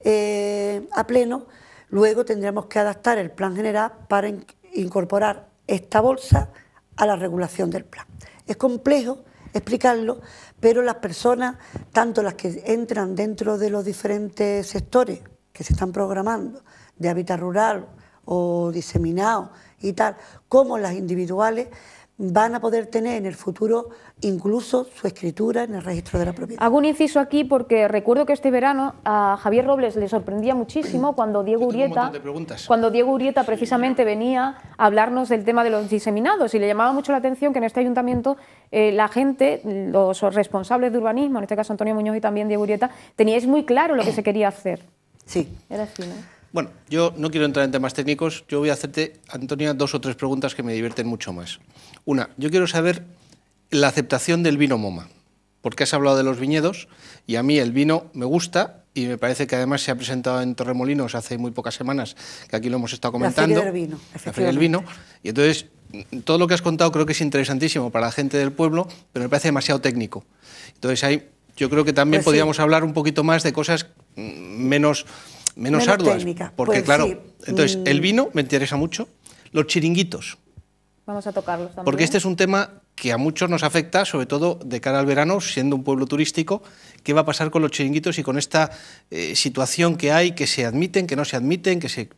eh, a pleno, luego tendremos que adaptar el plan general para incorporar esta bolsa a la regulación del plan. Es complejo explicarlo, pero las personas, tanto las que entran dentro de los diferentes sectores que se están programando, de hábitat rural o diseminado y tal, como las individuales, van a poder tener en el futuro incluso su escritura en el registro de la propiedad. Hago un inciso aquí porque recuerdo que este verano a Javier Robles le sorprendía muchísimo cuando Diego Urieta, cuando precisamente venía a hablarnos del tema de los diseminados y le llamaba mucho la atención que en este ayuntamiento eh, la gente, los responsables de urbanismo, en este caso Antonio Muñoz y también Diego Urieta, teníais muy claro lo que se quería hacer. Sí. Era así, bueno, yo no quiero entrar en temas técnicos. Yo voy a hacerte, Antonia, dos o tres preguntas que me divierten mucho más. Una, yo quiero saber la aceptación del vino MoMA, porque has hablado de los viñedos y a mí el vino me gusta y me parece que además se ha presentado en Torremolinos hace muy pocas semanas, que aquí lo hemos estado comentando. La vino. La vino. Y entonces, todo lo que has contado creo que es interesantísimo para la gente del pueblo, pero me parece demasiado técnico. Entonces, ahí yo creo que también pues podríamos hablar un poquito más de cosas mm, menos menos, Porque pues claro, entonces el mm. vino me interesa mucho, los chiringuitos. Vamos a tocarlos también. Porque este es un tema que a muchos nos afecta, sobre todo de cara al verano, siendo un pueblo turístico, qué va a pasar con los chiringuitos y con esta eh, situación que hay, que se admiten, que no se admiten, que se,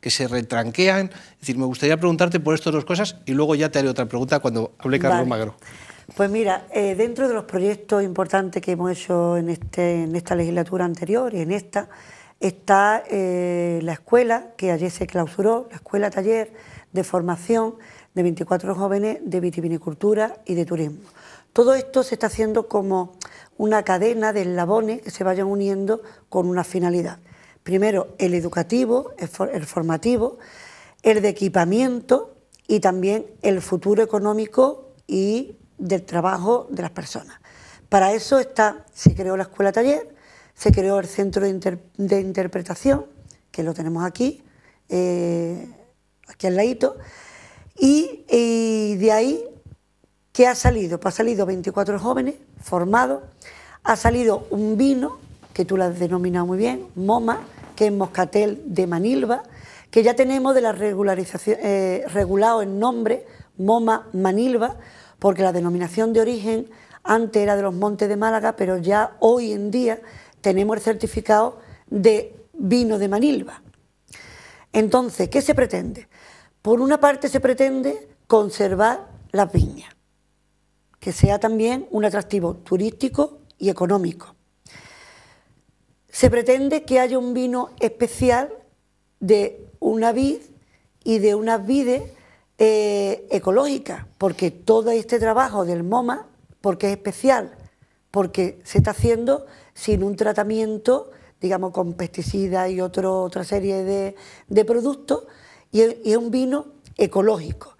que se retranquean. Es decir, me gustaría preguntarte por estas dos cosas y luego ya te haré otra pregunta cuando hable Carlos Magro. Pues mira, eh, dentro de los proyectos importantes que hemos hecho en, este, en esta legislatura anterior y en esta, Está eh, la escuela, que ayer se clausuró, la escuela taller de formación de 24 jóvenes de vitivinicultura y de turismo. Todo esto se está haciendo como una cadena de eslabones que se vayan uniendo con una finalidad. Primero, el educativo, el, el formativo, el de equipamiento y también el futuro económico y del trabajo de las personas. Para eso está, se creó la escuela taller, se creó el Centro de, Interpretación, que lo tenemos aquí, eh, aquí al ladito, y, de ahí, ¿qué ha salido? Pues ha salido 24 jóvenes formados, ha salido un vino, que tú lo has denominado muy bien, MoMA, que es Moscatel de Manilva, que ya tenemos de la regularización, eh, regulado en nombre, MoMA Manilva, porque la denominación de origen antes era de los Montes de Málaga, pero ya hoy en día tenemos el certificado de vino de Manilva. Entonces, ¿qué se pretende? Por una parte se pretende conservar las viñas, que sea también un atractivo turístico y económico. Se pretende que haya un vino especial de una vid y de unas vides eh, ecológicas, porque todo este trabajo del MoMA, porque es especial, porque se está haciendo sin un tratamiento, digamos, con pesticidas y otra serie de, productos, y, y es un vino ecológico.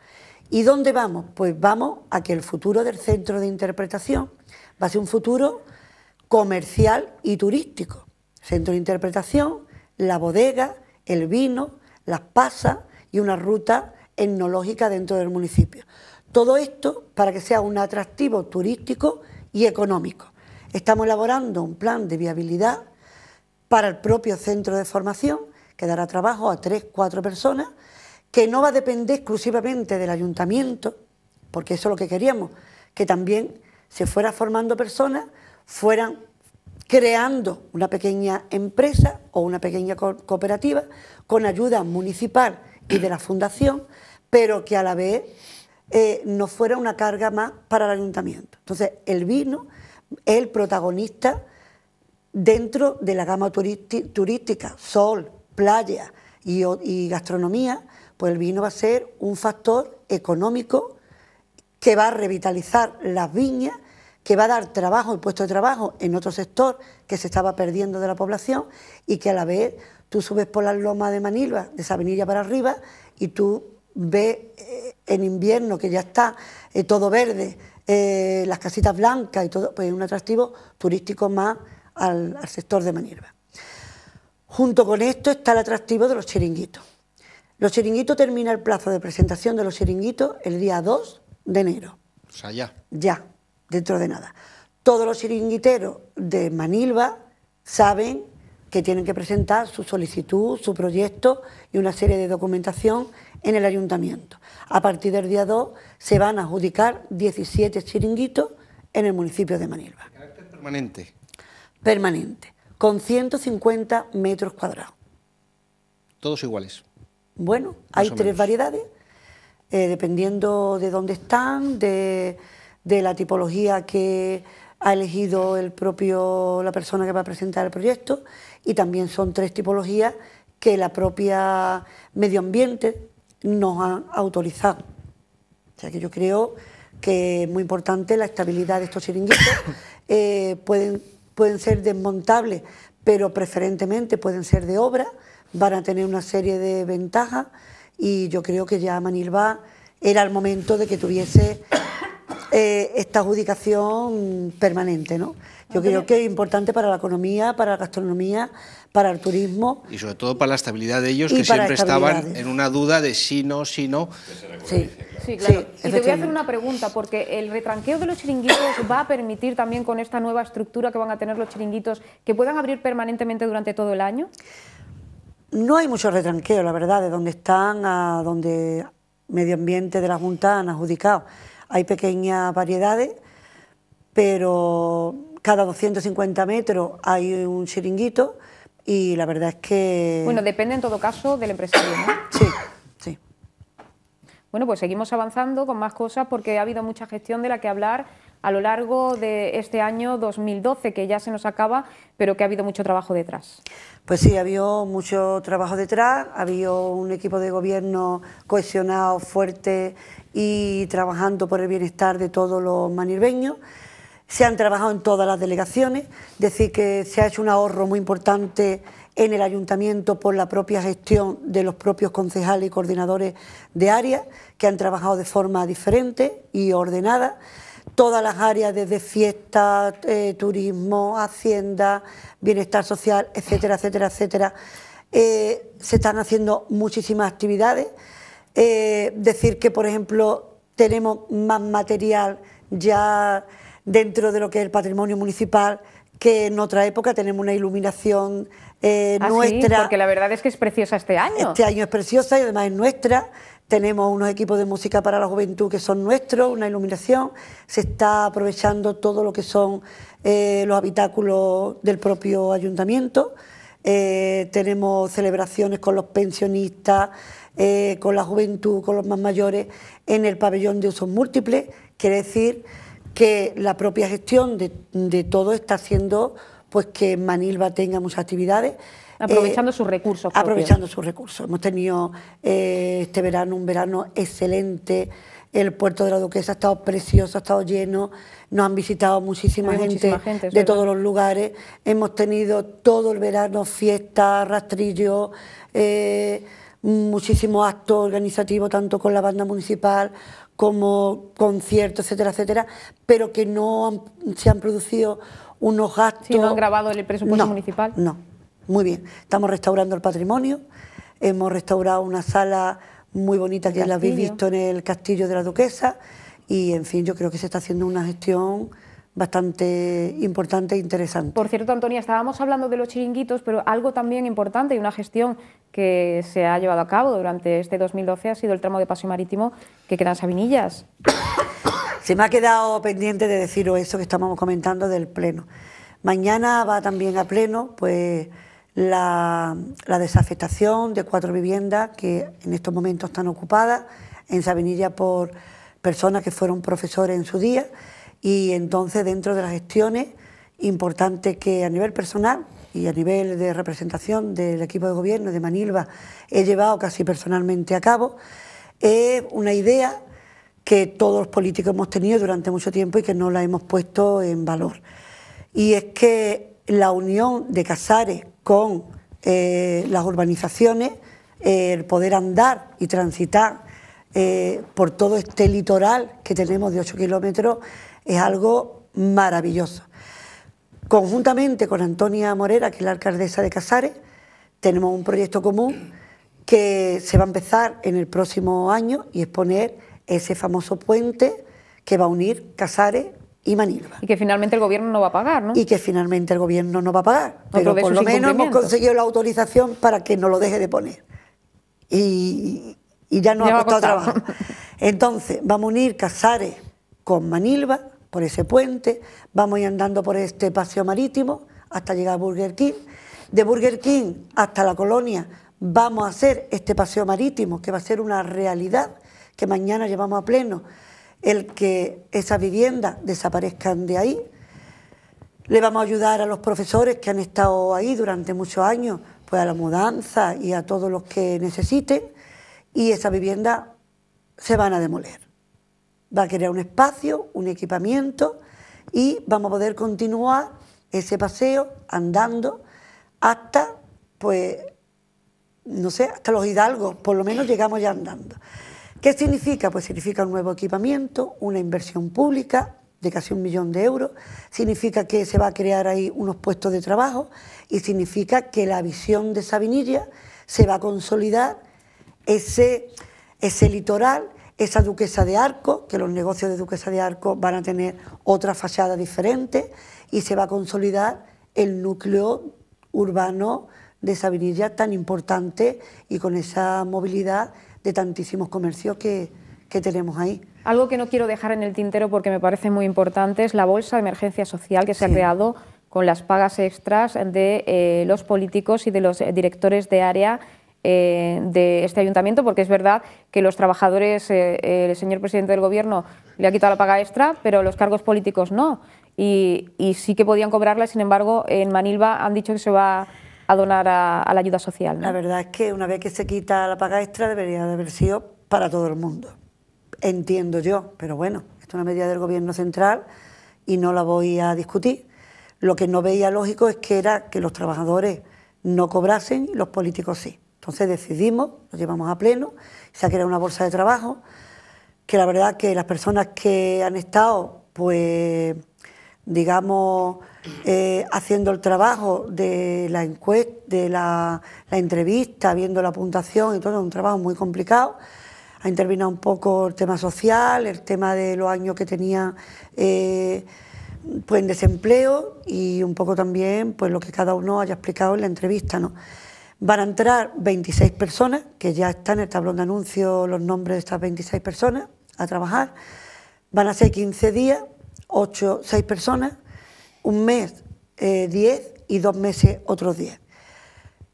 ¿Y dónde vamos? Pues vamos a que el futuro del centro de interpretación va a ser un futuro comercial y turístico. Centro de interpretación, la bodega, el vino, las pasas y una ruta etnológica dentro del municipio. Todo esto para que sea un atractivo turístico y económico. Estamos elaborando un plan de viabilidad para el propio centro de formación, que dará trabajo a tres, cuatro personas, que no va a depender exclusivamente del ayuntamiento, porque eso es lo que queríamos, que también se fuera formando personas, fueran creando una pequeña empresa o una pequeña cooperativa con ayuda municipal y de la fundación, pero que a la vez eh, no fuera una carga más para el ayuntamiento. Entonces, el vino el protagonista dentro de la gama turística, sol, playa y, gastronomía, pues el vino va a ser un factor económico que va a revitalizar las viñas, que va a dar trabajo y puesto de trabajo en otro sector que se estaba perdiendo de la población y que a la vez tú subes por las lomas de Manilva, de Sabinilla para arriba, y tú ves eh, en invierno que ya está eh, todo verde, eh, las casitas blancas y todo, pues un atractivo turístico más al, sector de Manilva. Junto con esto está el atractivo de los chiringuitos. Los chiringuitos termina el plazo de presentación de los chiringuitos el día 2 de enero. O sea, ya. Ya, dentro de nada. Todos los chiringuiteros de Manilva saben que tienen que presentar su solicitud, su proyecto y una serie de documentación en el ayuntamiento. A partir del día 2 se van a adjudicar 17 chiringuitos en el municipio de Manilva. carácter permanente? Permanente, con 150 metros cuadrados. ¿Todos iguales? Bueno, hay tres variedades, eh, dependiendo de dónde están, de, de la tipología que ha elegido el propio la persona que va a presentar el proyecto y también son tres tipologías que la propia medio ambiente nos han autorizado. O sea que yo creo que es muy importante la estabilidad de estos siringuitos. Eh, pueden, ser desmontables, pero preferentemente pueden ser de obra, van a tener una serie de ventajas y yo creo que ya Manilva era el momento de que tuviese eh, esta adjudicación permanente. ¿no? Yo creo que es importante para la economía, para la gastronomía, para el turismo. Y sobre todo para la estabilidad de ellos, que siempre estaban en una duda de si no, si no. Sí, sí claro. y te voy a hacer una pregunta, porque el retranqueo de los chiringuitos va a permitir también con esta nueva estructura que van a tener los chiringuitos que puedan abrir permanentemente durante todo el año. No hay mucho retranqueo, la verdad, de donde están a donde Medio Ambiente de la Junta han adjudicado. Hay pequeñas variedades, pero cada 250 metros hay un chiringuito y la verdad es que... Bueno, depende en todo caso del empresario, ¿no? Sí, sí. Bueno, pues seguimos avanzando con más cosas porque ha habido mucha gestión de la que hablar a lo largo de este año 2012, que ya se nos acaba, pero que ha habido mucho trabajo detrás. Pues sí, ha habido mucho trabajo detrás, ha habido un equipo de gobierno cohesionado, fuerte y trabajando por el bienestar de todos los manirbeños se han trabajado en todas las delegaciones, decir que se ha hecho un ahorro muy importante en el ayuntamiento por la propia gestión de los propios concejales y coordinadores de áreas, que han trabajado de forma diferente y ordenada. Todas las áreas, desde fiestas, eh, turismo, hacienda, bienestar social, etcétera, etcétera, etcétera, eh, se están haciendo muchísimas actividades. Eh, decir que, por ejemplo, tenemos más material ya dentro de lo que es el patrimonio municipal, que en otra época tenemos una iluminación eh, ah, nuestra. Sí, porque la verdad es que es preciosa este año. Este año es preciosa y además es nuestra. Tenemos unos equipos de música para la juventud que son nuestros, una iluminación. Se está aprovechando todo lo que son eh, los habitáculos del propio ayuntamiento. Eh, tenemos celebraciones con los pensionistas, con la juventud, con los más mayores, en el pabellón de usos múltiples. Quiere decir que la propia gestión de, todo está haciendo pues que Manilva tenga muchas actividades. Aprovechando eh, sus recursos. Propios. Aprovechando sus recursos. Hemos tenido eh, este verano un verano excelente. El puerto de la Duquesa ha estado precioso, ha estado lleno. Nos han visitado muchísima, gente, de todos los lugares. Hemos tenido todo el verano fiestas, rastrillos. Eh, muchísimos actos organizativos, tanto con la banda municipal como conciertos, etcétera, etcétera, pero que no se han producido unos gastos. no han grabado el presupuesto municipal. No, muy bien. Estamos restaurando el patrimonio, hemos restaurado una sala muy bonita que la habéis visto en el castillo de la duquesa y, en fin, yo creo que se está haciendo una gestión bastante importante e interesante. Por cierto, Antonia, estábamos hablando de los chiringuitos, pero algo también importante y una gestión que se ha llevado a cabo durante este 2012 ha sido el tramo de paso marítimo que queda en Sabinillas. Se me ha quedado pendiente de deciros eso que estábamos comentando del Pleno. Mañana va también a Pleno pues, la, la desafectación de cuatro viviendas que en estos momentos están ocupadas en Sabinilla por personas que fueron profesores en su día y entonces dentro de las gestiones, importante que a nivel personal y a nivel de representación del equipo de gobierno de Manilva he llevado casi personalmente a cabo, es una idea que todos los políticos hemos tenido durante mucho tiempo y que no la hemos puesto en valor. Y es que la unión de Casares con eh, las urbanizaciones, el poder andar y transitar eh, por todo este litoral que tenemos de 8 kilómetros, es algo maravilloso. Conjuntamente con Antonia Morera, que es la alcaldesa de Casares, tenemos un proyecto común que se va a empezar en el próximo año y es poner ese famoso puente que va a unir Casares y Manilva. Y que finalmente el gobierno no va a pagar, ¿no? Y que finalmente el gobierno no va a pagar. pero por lo menos hemos conseguido la autorización para que no lo deje de poner. Y, ya no ha costado trabajo. Entonces, vamos a unir Casares con Manilva, por ese puente, vamos ir andando por este paseo marítimo hasta llegar a Burger King. De Burger King hasta la colonia vamos a hacer este paseo marítimo, que va a ser una realidad, que mañana llevamos a pleno, el que esas viviendas desaparezcan de ahí. Le vamos a ayudar a los profesores que han estado ahí durante muchos años, pues a la mudanza y a todos los que necesiten, y esas viviendas se van a demoler va a crear un espacio, un equipamiento y vamos a poder continuar ese paseo andando hasta, pues, no sé, hasta los hidalgos, por lo menos llegamos ya andando. ¿Qué significa? Pues significa un nuevo equipamiento, una inversión pública de casi un millón de euros, significa que se va a crear ahí unos puestos de trabajo y significa que la visión de Sabinilla se va a consolidar ese, ese litoral esa duquesa de Arco, que los negocios de duquesa de Arco van a tener otra fachada diferente y se va a consolidar el núcleo urbano de esa tan importante y con esa movilidad de tantísimos comercios que, tenemos ahí. Algo que no quiero dejar en el tintero porque me parece muy importante es la bolsa de emergencia social que se ha creado con las pagas extras de eh, los políticos y de los eh, directores de área eh, de este ayuntamiento, porque es verdad que los trabajadores, eh, eh, el señor presidente del gobierno le ha quitado la paga extra, pero los cargos políticos no. Y, sí que podían cobrarla, sin embargo, en Manilva han dicho que se va a donar a, la ayuda social. La verdad es que una vez que se quita la paga extra debería de haber sido para todo el mundo. Entiendo yo, pero bueno, esto es una medida del gobierno central y no la voy a discutir. Lo que no veía lógico es que era que los trabajadores no cobrasen y los políticos sí. Entonces decidimos, lo llevamos a pleno, se ha creado una bolsa de trabajo, que la verdad que las personas que han estado, pues, digamos, eh, haciendo el trabajo de la de la, entrevista, viendo la puntuación y todo, es un trabajo muy complicado. Ha intervenido un poco el tema social, el tema de los años que tenía eh, pues en desempleo y un poco también pues lo que cada uno haya explicado en la entrevista. ¿no? Van a entrar 26 personas, que ya están en el tablón de anuncio los nombres de estas 26 personas a trabajar. Van a ser 15 días, 8, 6 personas, un mes 10 eh, y dos meses otros 10.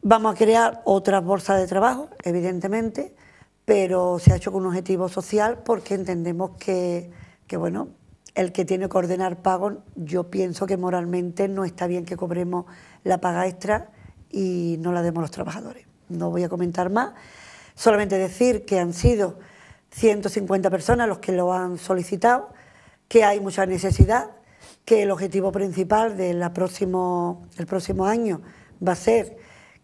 Vamos a crear otras bolsas de trabajo, evidentemente, pero se ha hecho con un objetivo social porque entendemos que, que bueno, el que tiene que ordenar pagos, yo pienso que moralmente no está bien que cobremos la paga extra y no la demos los trabajadores. No voy a comentar más, solamente decir que han sido 150 personas los que lo han solicitado, que hay mucha necesidad, que el objetivo principal del próximo, el próximo año va a ser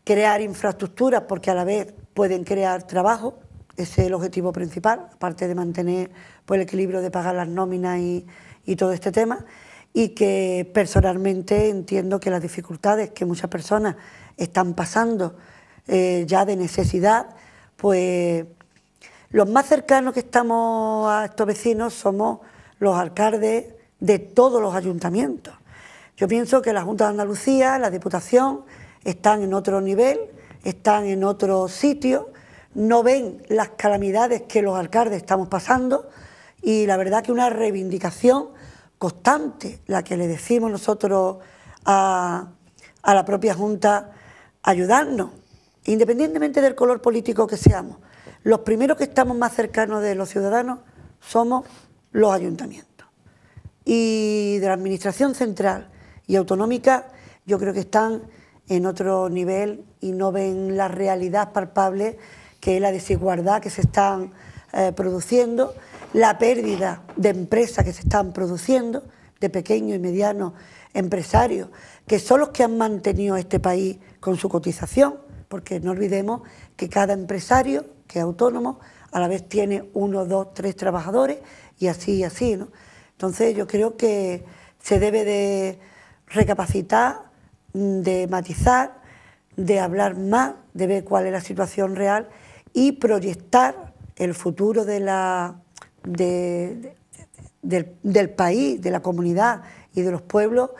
crear infraestructuras porque a la vez pueden crear trabajo, ese es el objetivo principal, aparte de mantener pues, el equilibrio de pagar las nóminas y, y todo este tema, y que personalmente entiendo que las dificultades que muchas personas están pasando eh, ya de necesidad, pues los más cercanos que estamos a estos vecinos somos los alcaldes de todos los ayuntamientos. Yo pienso que la Junta de Andalucía, la Diputación, están en otro nivel, están en otro sitio, no ven las calamidades que los alcaldes estamos pasando y la verdad que una reivindicación constante, la que le decimos nosotros a, a la propia Junta ayudarnos, independientemente del color político que seamos. Los primeros que estamos más cercanos de los ciudadanos somos los ayuntamientos. Y de la Administración Central y Autonómica yo creo que están en otro nivel y no ven la realidad palpable que es la desigualdad que se están eh, produciendo, la pérdida de empresas que se están produciendo, de pequeños y medianos empresarios, que son los que han mantenido este país con su cotización, porque no olvidemos que cada empresario, que es autónomo, a la vez tiene uno, dos, tres trabajadores y así y así. ¿no? Entonces yo creo que se debe de recapacitar, mm, de matizar, de hablar más, de ver cuál es la situación real y proyectar el futuro de la, del país, de la comunidad y de los pueblos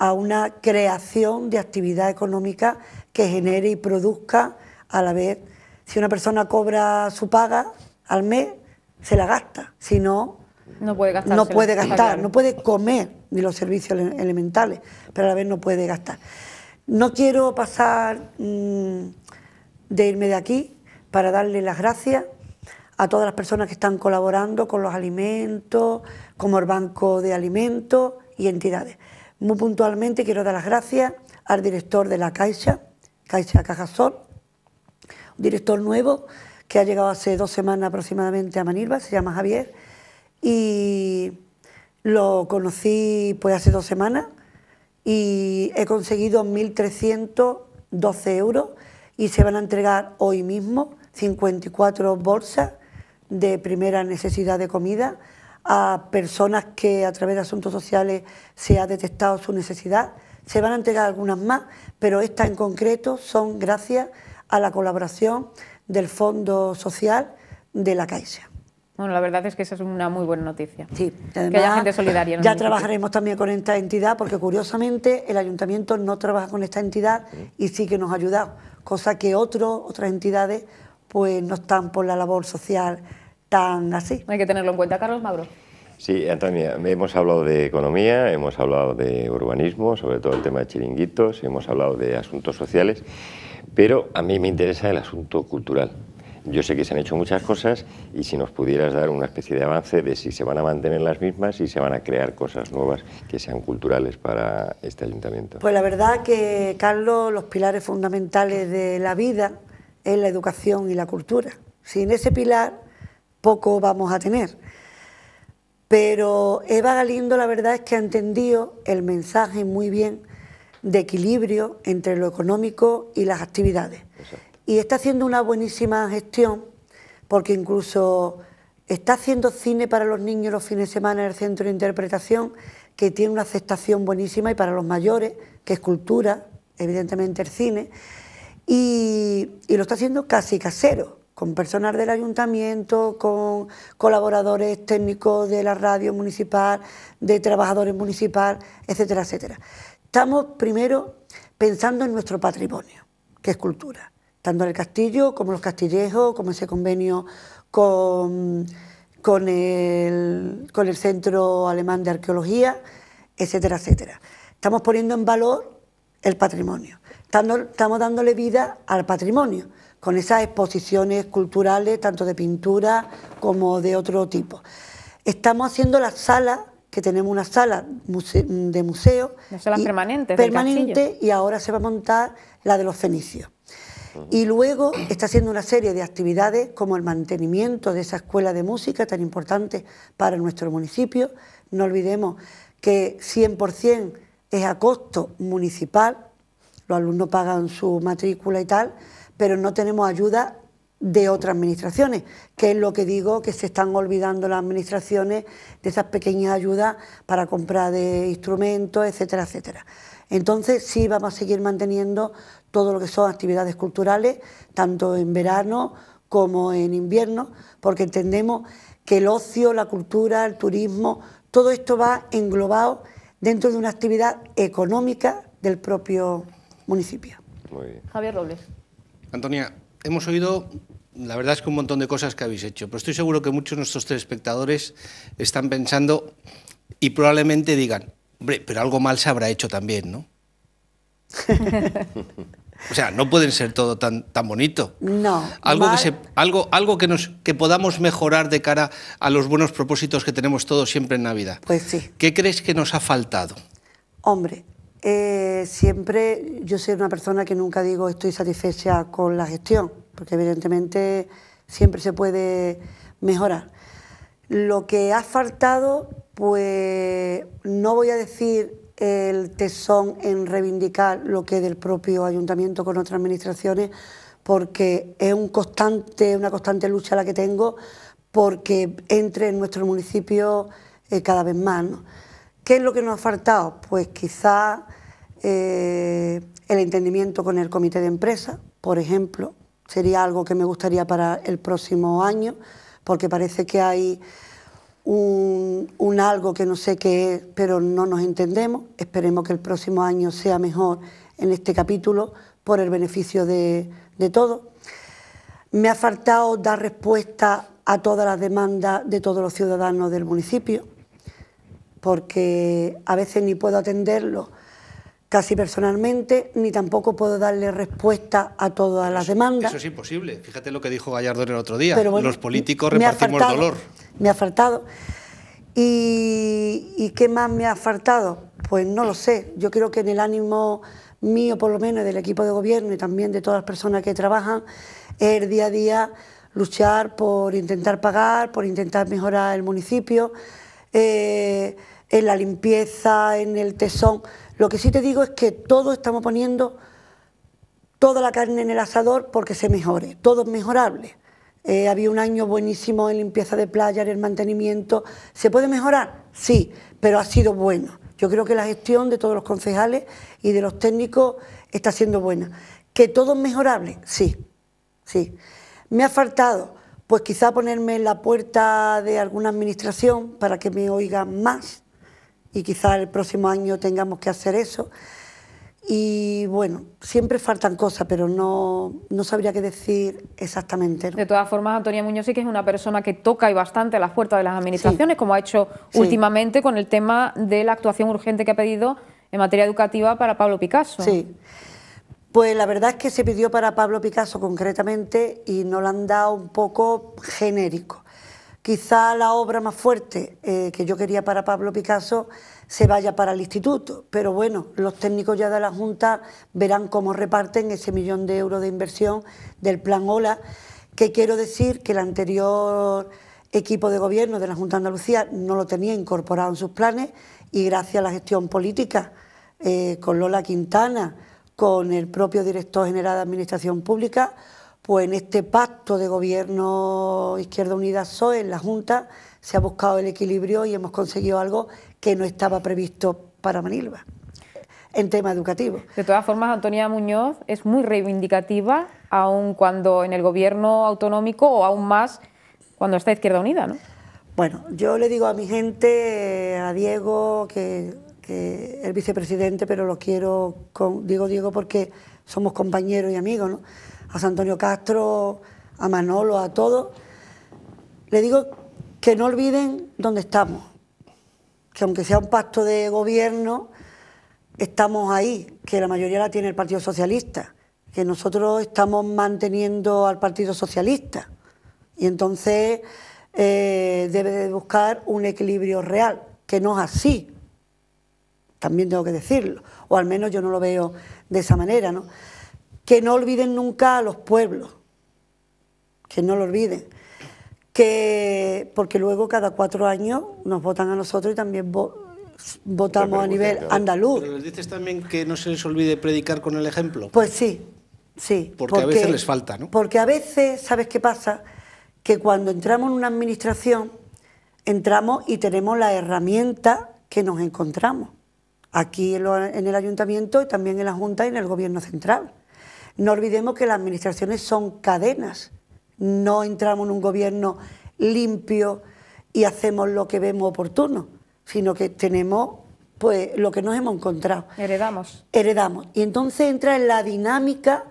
a una creación de actividad económica que genere y produzca a la vez. Si una persona cobra su paga al mes, se la gasta. Si no, no puede, gastar, no puede gastar, no puede comer ni los servicios elementales, pero a la vez no puede gastar. No quiero pasar mm, de irme de aquí para darle las gracias a todas las personas que están colaborando con los alimentos, como el Banco de Alimentos y entidades. Muy puntualmente quiero dar las gracias al director de la Caixa, Caixa Cajasol, un director nuevo que ha llegado hace dos semanas aproximadamente a Manilva, se llama Javier, y lo conocí pues hace dos semanas y he conseguido 1.312 euros y se van a entregar hoy mismo 54 bolsas de primera necesidad de comida a personas que a través de asuntos sociales se ha detectado su necesidad. Se van a entregar algunas más, pero estas en concreto son gracias a la colaboración del Fondo Social de la Caixa. Bueno, la verdad es que esa es una muy buena noticia. Sí, que haya gente solidaria. ya trabajaremos también con esta entidad, porque curiosamente el ayuntamiento no trabaja con esta entidad y sí que nos ha ayudado, cosa que otros otras entidades pues no están por la labor social tan así. Hay que tenerlo en cuenta, Carlos Magro. Sí, Antonia, hemos hablado de economía, hemos hablado de urbanismo, sobre todo el tema de chiringuitos, hemos hablado de asuntos sociales, pero a mí me interesa el asunto cultural. Yo sé que se han hecho muchas cosas y si nos pudieras dar una especie de avance de si se van a mantener las mismas y se van a crear cosas nuevas que sean culturales para este ayuntamiento. Pues la verdad que, Carlos, los pilares fundamentales de la vida es la educación y la cultura. Sin ese pilar poco vamos a tener. Pero Eva Galindo la verdad es que ha entendido el mensaje muy bien de equilibrio entre lo económico y las actividades. Y está haciendo una buenísima gestión porque incluso está haciendo cine para los niños los fines de semana en el centro de interpretación que tiene una aceptación buenísima y para los mayores, que es cultura, evidentemente el cine, y lo está haciendo casi casero con personas del ayuntamiento, con colaboradores técnicos de la radio municipal, de trabajadores municipal, etcétera, etcétera. Estamos primero pensando en nuestro patrimonio, que es cultura, tanto en el castillo como en los castillejos, como ese convenio con, el, con el Centro Alemán de Arqueología, etcétera, etcétera. Estamos poniendo en valor el patrimonio, estamos dándole vida al patrimonio con esas exposiciones culturales, tanto de pintura como de otro tipo. Estamos haciendo las salas, que tenemos una sala de museo. sala sala Permanente, y ahora se va a montar la de los fenicios. Y luego está haciendo una serie de actividades como el mantenimiento de esa escuela de música tan importante para nuestro municipio. No olvidemos que 100% es a costo municipal, los alumnos pagan su matrícula y tal, pero no tenemos ayuda de otras administraciones, que es lo que digo, que se están olvidando las administraciones de esas pequeñas ayudas para comprar de instrumentos, etcétera, etcétera. Entonces sí vamos a seguir manteniendo todo lo que son actividades culturales, tanto en verano como en invierno, porque entendemos que el ocio, la cultura, el turismo, todo esto va englobado dentro de una actividad económica del propio municipio. Javier Robles. Antonia, hemos oído, la verdad es que un montón de cosas que habéis hecho, pero estoy seguro que muchos de nuestros telespectadores están pensando y probablemente digan, hombre, pero algo mal se habrá hecho también, ¿no? o sea, no pueden ser todo tan, tan bonito. No. Algo, que, algo, algo que, nos, que podamos mejorar de cara a los buenos propósitos que tenemos todos siempre en Navidad. Pues sí. ¿Qué crees que nos ha faltado? Hombre, eh, siempre yo soy una persona que nunca digo estoy satisfecha con la gestión, porque evidentemente siempre se puede mejorar. Lo que ha faltado, pues no voy a decir el tesón en reivindicar lo que es del propio ayuntamiento con otras administraciones, porque es constante, una constante lucha la que tengo, porque entre en nuestro municipio eh, cada vez más. ¿Qué es lo que nos ha faltado? Pues quizá eh, el entendimiento con el comité de empresa, por ejemplo, sería algo que me gustaría para el próximo año, porque parece que hay un, algo que no sé qué es, pero no nos entendemos. Esperemos que el próximo año sea mejor en este capítulo por el beneficio de, de todos. Me ha faltado dar respuesta a todas las demandas de todos los ciudadanos del municipio porque a veces ni puedo atenderlo casi personalmente, ni tampoco puedo darle respuesta a todas las demandas. Eso es imposible. Fíjate lo que dijo Gallardo el otro día. Los políticos repartimos dolor. Me ha faltado. ¿Y, qué más me ha faltado? Pues no lo sé. Yo creo que en el ánimo mío, por lo menos, del equipo de gobierno y también de todas las personas que trabajan, es el día a día luchar por intentar pagar, por intentar mejorar el municipio. Eh, en la limpieza, en el tesón. Lo que sí te digo es que todos estamos poniendo toda la carne en el asador porque se mejore, todo es mejorable. Eh, había un año buenísimo en limpieza de playa, en el mantenimiento. ¿Se puede mejorar? Sí, pero ha sido bueno. Yo creo que la gestión de todos los concejales y de los técnicos está siendo buena. ¿Que todo es mejorable? Sí, sí. ¿Me ha faltado? Pues quizá ponerme en la puerta de alguna administración para que me oigan más y quizás el próximo año tengamos que hacer eso. Y bueno, siempre faltan cosas, pero no, no sabría qué decir exactamente. De todas formas, Antonia Muñoz sí que es una persona que toca y bastante a las puertas de las administraciones, como ha hecho últimamente con el tema de la actuación urgente que ha pedido en materia educativa para Pablo Picasso. Sí. Pues la verdad es que se pidió para Pablo Picasso concretamente y no lo han dado un poco genérico. Quizá la obra más fuerte eh, que yo quería para Pablo Picasso se vaya para el instituto, pero bueno, los técnicos ya de la Junta verán cómo reparten ese millón de euros de inversión del plan OLA, que quiero decir que el anterior equipo de gobierno de la Junta de Andalucía no lo tenía incorporado en sus planes y gracias a la gestión política eh, con Lola Quintana, con el propio director general de Administración Pública, pues en este pacto de gobierno Izquierda Unida soe en la Junta se ha buscado el equilibrio y hemos conseguido algo que no estaba previsto para Manilva en tema educativo. De todas formas, Antonia Muñoz es muy reivindicativa, aun cuando en el gobierno autonómico o aún más cuando está Izquierda Unida, ¿no? Bueno, yo le digo a mi gente, a Diego, que, es el vicepresidente, pero lo quiero con, digo Diego porque somos compañeros y amigos, ¿no? a Antonio Castro, a Manolo, a todos, le digo que no olviden dónde estamos, que aunque sea un pacto de gobierno, estamos ahí, que la mayoría la tiene el Partido Socialista, que nosotros estamos manteniendo al Partido Socialista. Y entonces eh, debe de buscar un equilibrio real, que no es así, también tengo que decirlo, o al menos yo no lo veo de esa manera, ¿no? que no olviden nunca a los pueblos, que no lo olviden, que, porque luego cada cuatro años nos votan a nosotros y también votamos a nivel andaluz. Pero les dices también que no se les olvide predicar con el ejemplo. Pues sí, sí. Porque, porque a veces les falta, ¿no? Porque a veces, ¿sabes qué pasa? Que cuando entramos en una administración, entramos y tenemos la herramienta que nos encontramos, aquí en el ayuntamiento y también en la Junta y en el Gobierno Central. No olvidemos que las administraciones son cadenas. No entramos en un gobierno limpio y hacemos lo que vemos oportuno, sino que tenemos pues lo que nos hemos encontrado. Heredamos. Heredamos. Y entonces entra en la dinámica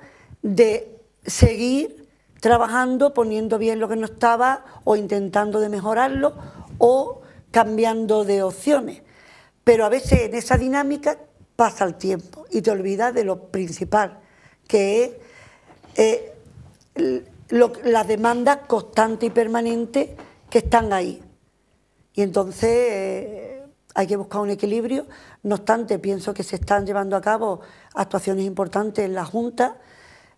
de seguir trabajando, poniendo bien lo que no estaba o intentando de mejorarlo o cambiando de opciones. Pero a veces en esa dinámica pasa el tiempo y te olvidas de lo principal, que es eh, las demandas constantes y permanentes que están ahí. Y entonces eh, hay que buscar un equilibrio. No obstante, pienso que se están llevando a cabo actuaciones importantes en la Junta.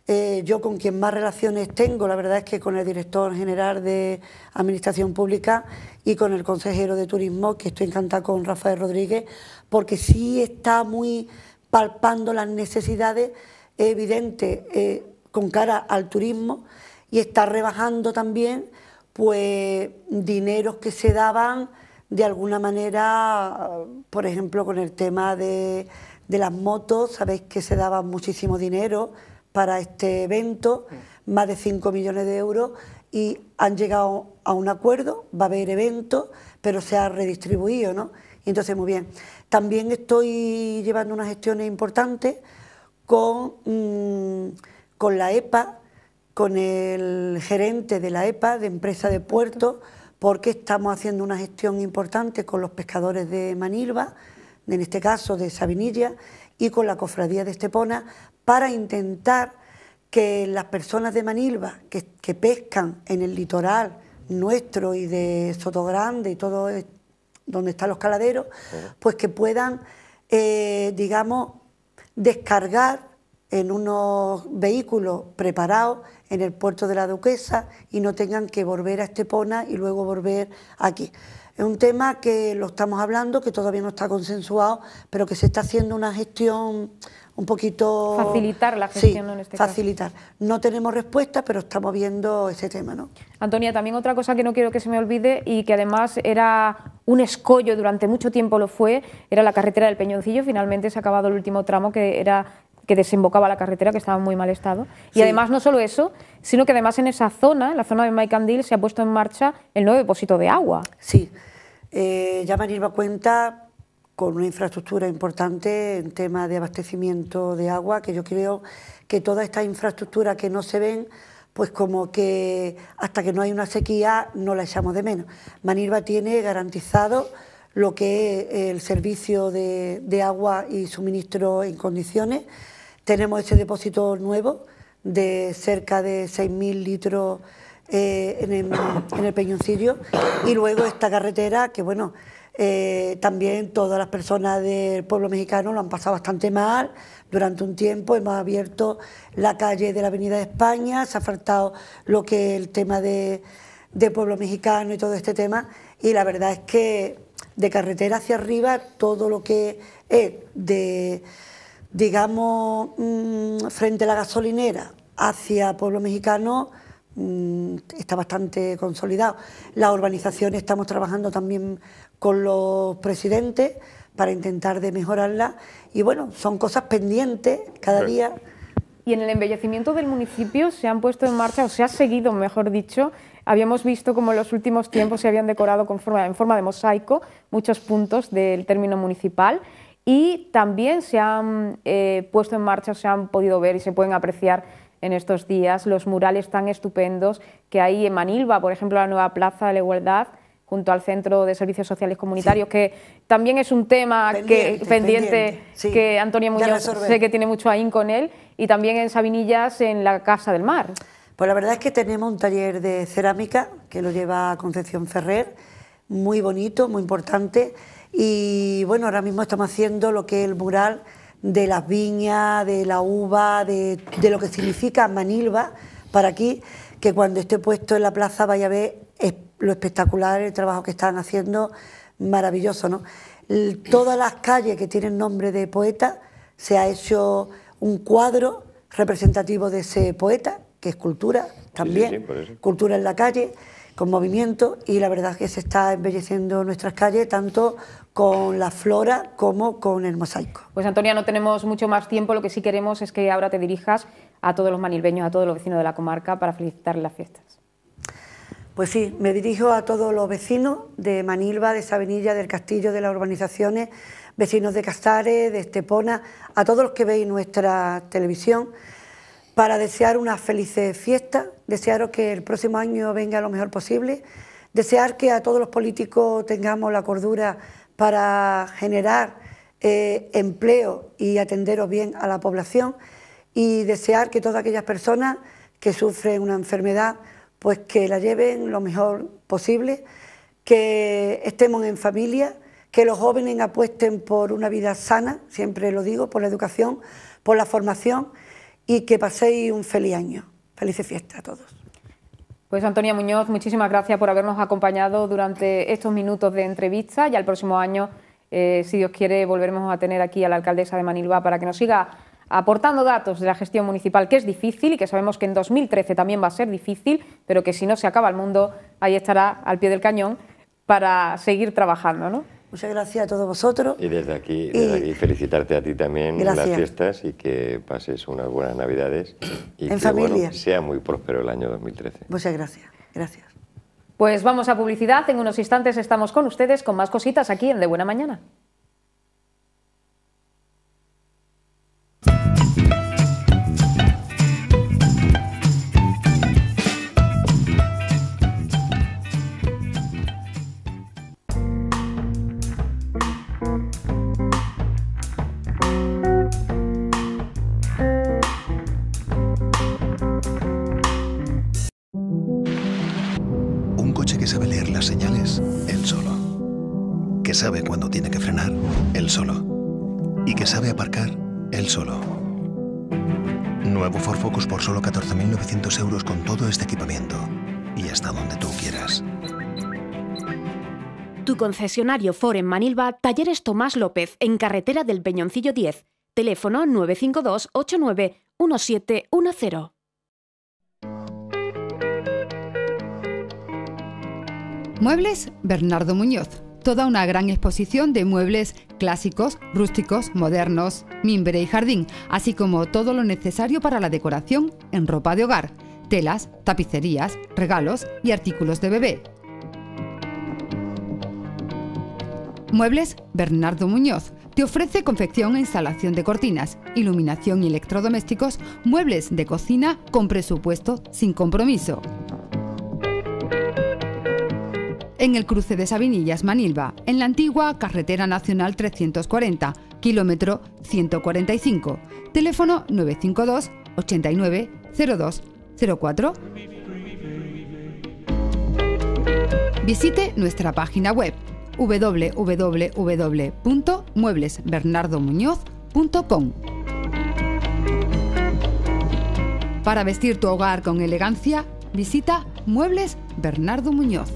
Eh, yo con quien más relaciones tengo, la verdad es que con el director general de Administración Pública y con el consejero de Turismo, que estoy encantado con Rafael Rodríguez, porque sí está muy palpando las necesidades evidente eh, con cara al turismo y está rebajando también pues dineros que se daban de alguna manera, por ejemplo, con el tema de, de las motos, sabéis que se daba muchísimo dinero para este evento, mm. más de 5 millones de euros, y han llegado a un acuerdo, va a haber eventos, pero se ha redistribuido, ¿no? Y entonces, muy bien. También estoy llevando unas gestiones importantes Mm, con, la EPA, con el gerente de la EPA, de empresa de Puerto, porque estamos haciendo una gestión importante con los pescadores de Manilva, en este caso de Sabinilla, y con la cofradía de Estepona, para intentar que las personas de Manilva que, que pescan en el litoral nuestro y de Sotogrande y todo donde están los caladeros, pues que puedan, eh, digamos, descargar en unos vehículos preparados en el puerto de la Duquesa y no tengan que volver a Estepona y luego volver aquí. Es un tema que lo estamos hablando, que todavía no está consensuado, pero que se está haciendo una gestión un poquito... Facilitar la gestión en este caso... facilitar. No tenemos respuesta, pero estamos viendo ese tema. ¿no? Antonia, también otra cosa que no quiero que se me olvide y que además era un escollo, durante mucho tiempo lo fue, era la carretera del Peñoncillo. Finalmente se ha acabado el último tramo que era que desembocaba la carretera, que estaba en muy mal estado. Y además no solo eso, sino que además en esa zona, en la zona de Maicandil, se ha puesto en marcha el nuevo depósito de agua. Sí, eh, ya me han ido a cuenta con una infraestructura importante en tema de abastecimiento de agua, que yo creo que toda esta infraestructura que no se ven, pues como que hasta que no hay una sequía no la echamos de menos. Manirba tiene garantizado lo que es el servicio de, agua y suministro en condiciones. Tenemos ese depósito nuevo de cerca de 6.000 litros eh, en, en el Peñoncillo y luego esta carretera que, bueno, eh, también todas las personas del pueblo mexicano lo han pasado bastante mal. Durante un tiempo hemos abierto la calle de la Avenida de España, se ha faltado lo que el tema de, de pueblo mexicano y todo este tema. Y la verdad es que de carretera hacia arriba todo lo que es de, digamos, mm, frente a la gasolinera hacia pueblo mexicano mm, está bastante consolidado. La urbanización estamos trabajando también con los presidentes para intentar de mejorarla. Y bueno, son cosas pendientes cada día. Y en el embellecimiento del municipio se han puesto en marcha, o se ha seguido, mejor dicho, habíamos visto como en los últimos tiempos se habían decorado con forma, en forma de mosaico muchos puntos del término municipal y también se han eh, puesto en marcha, se han podido ver y se pueden apreciar en estos días los murales tan estupendos que hay en Manilva, por ejemplo, la nueva Plaza de la Igualdad, junto al Centro de Servicios Sociales Comunitarios, que también es un tema pendiente, que, pendiente, que Antonia Muñoz sé que tiene mucho ahín con él, y también en Sabinillas, en la Casa del Mar. Pues la verdad es que tenemos un taller de cerámica que lo lleva Concepción Ferrer, muy bonito, muy importante, y bueno, ahora mismo estamos haciendo lo que es el mural de las viñas, de la uva, de, de lo que significa Manilva para aquí, que cuando esté puesto en la plaza vaya a ver lo espectacular, el trabajo que están haciendo, maravilloso, ¿no? Todas las calles que tienen nombre de poeta, se ha hecho un cuadro representativo de ese poeta, que es cultura también, cultura en la calle, con movimiento, y la verdad es que se está embelleciendo nuestras calles, tanto con la flora como con el mosaico. Pues Antonia, no tenemos mucho más tiempo, lo que sí queremos es que ahora te dirijas a todos los manilbeños, a todos los vecinos de la comarca para felicitar las fiestas. Pues sí, me dirijo a todos los vecinos de Manilva, de Sabinilla, del Castillo, de las urbanizaciones, vecinos de Castares, de Estepona, a todos los que veis nuestra televisión, para desear unas felices fiestas, desearos que el próximo año venga lo mejor posible, desear que a todos los políticos tengamos la cordura para generar eh, empleo y atenderos bien a la población y desear que todas aquellas personas que sufren una enfermedad pues que la lleven lo mejor posible, que estemos en familia, que los jóvenes apuesten por una vida sana, siempre lo digo, por la educación, por la formación y que paséis un feliz año. Felices fiestas a todos. Pues Antonia Muñoz, muchísimas gracias por habernos acompañado durante estos minutos de entrevista. y al próximo año, eh, si Dios quiere, volveremos a tener aquí a la alcaldesa de Manilva para que nos siga aportando datos de la gestión municipal, que es difícil y que sabemos que en 2013 también va a ser difícil, pero que si no se acaba el mundo, ahí estará al pie del cañón para seguir trabajando. ¿no? Muchas gracias a todos vosotros. Y desde aquí, felicitarte a ti también en las fiestas y que pases unas buenas Navidades y que sea muy próspero el año 2013. Muchas gracias. Gracias. Pues vamos a publicidad. En unos instantes estamos con ustedes con más cositas aquí en De Buena Mañana. Un coche que sabe leer las señales, él solo. Que sabe cuándo tiene que frenar, él solo. Y que sabe aparcar, él solo. Nuevo Ford Focus por solo 14.900 euros con todo este equipamiento. Y hasta donde tú quieras. Tu concesionario Ford en Manilva, Talleres Tomás López, en carretera del Peñoncillo 10. Teléfono 952 89 1710. Muebles Bernardo Muñoz toda una gran exposición de muebles clásicos, rústicos, modernos, mimbre y jardín, así como todo lo necesario para la decoración en ropa de hogar, telas, tapicerías, regalos y artículos de bebé. Muebles Bernardo Muñoz. Te ofrece confección e instalación de cortinas, iluminación y electrodomésticos, muebles de cocina con presupuesto sin compromiso en el cruce de Sabinillas-Manilva, en la antigua Carretera Nacional 340, kilómetro 145. Teléfono 952 89 02 Visite nuestra página web www.mueblesbernardomuñoz.com. Para vestir tu hogar con elegancia, visita Muebles Bernardo Muñoz.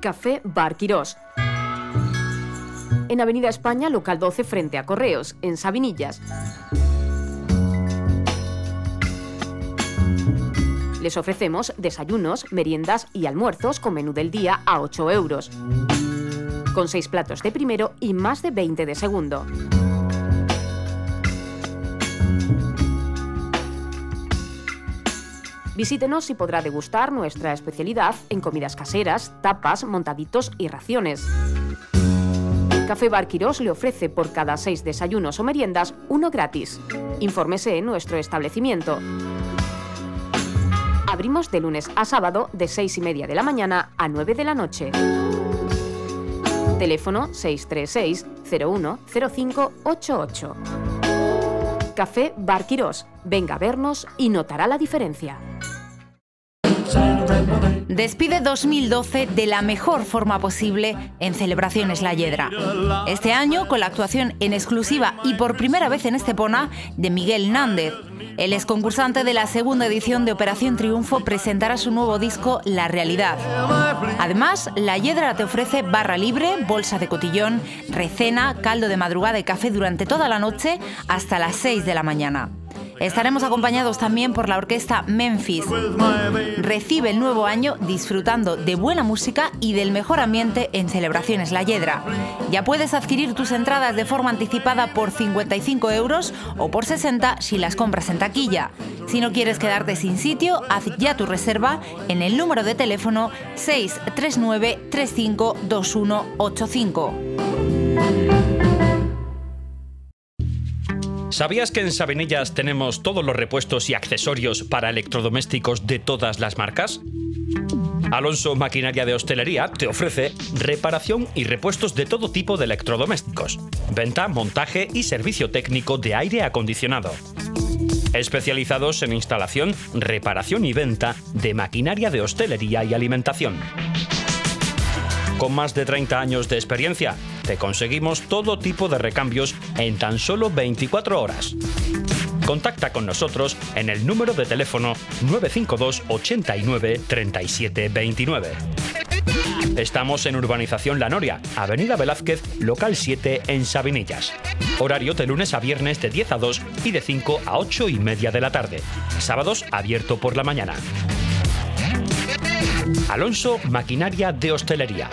Café Bar Quirós. En Avenida España, local 12, frente a Correos, en Sabinillas. Les ofrecemos desayunos, meriendas y almuerzos con menú del día a 8 euros, con 6 platos de primero y más de 20 de segundo. Visítenos y podrá degustar nuestra especialidad en comidas caseras, tapas, montaditos y raciones. Café Bar le ofrece por cada seis desayunos o meriendas uno gratis. Infórmese en nuestro establecimiento. Abrimos de lunes a sábado de 6 y media de la mañana a 9 de la noche. Teléfono 636 010588. Café Barquirós. Venga a vernos y notará la diferencia. Despide 2012 de la mejor forma posible en Celebraciones La Yedra. Este año con la actuación en exclusiva y por primera vez en Estepona de Miguel Nández. El ex concursante de la segunda edición de Operación Triunfo presentará su nuevo disco La Realidad. Además, La Yedra te ofrece barra libre, bolsa de cotillón, recena, caldo de madrugada y café durante toda la noche hasta las 6 de la mañana. Estaremos acompañados también por la orquesta Memphis. Recibe el nuevo año disfrutando de buena música y del mejor ambiente en Celebraciones La Yedra. Ya puedes adquirir tus entradas de forma anticipada por 55 euros o por 60 si las compras en taquilla. Si no quieres quedarte sin sitio, haz ya tu reserva en el número de teléfono 639 352185. ¿Sabías que en Sabinellas tenemos todos los repuestos y accesorios para electrodomésticos de todas las marcas? Alonso Maquinaria de Hostelería te ofrece reparación y repuestos de todo tipo de electrodomésticos, venta, montaje y servicio técnico de aire acondicionado. Especializados en instalación, reparación y venta de maquinaria de hostelería y alimentación. Con más de 30 años de experiencia, te conseguimos todo tipo de recambios en tan solo 24 horas. Contacta con nosotros en el número de teléfono 952 89 37 29. Estamos en Urbanización La Noria, Avenida Velázquez, local 7 en Sabinillas. Horario de lunes a viernes de 10 a 2 y de 5 a 8 y media de la tarde. Sábados abierto por la mañana. Alonso Maquinaria de Hostelería.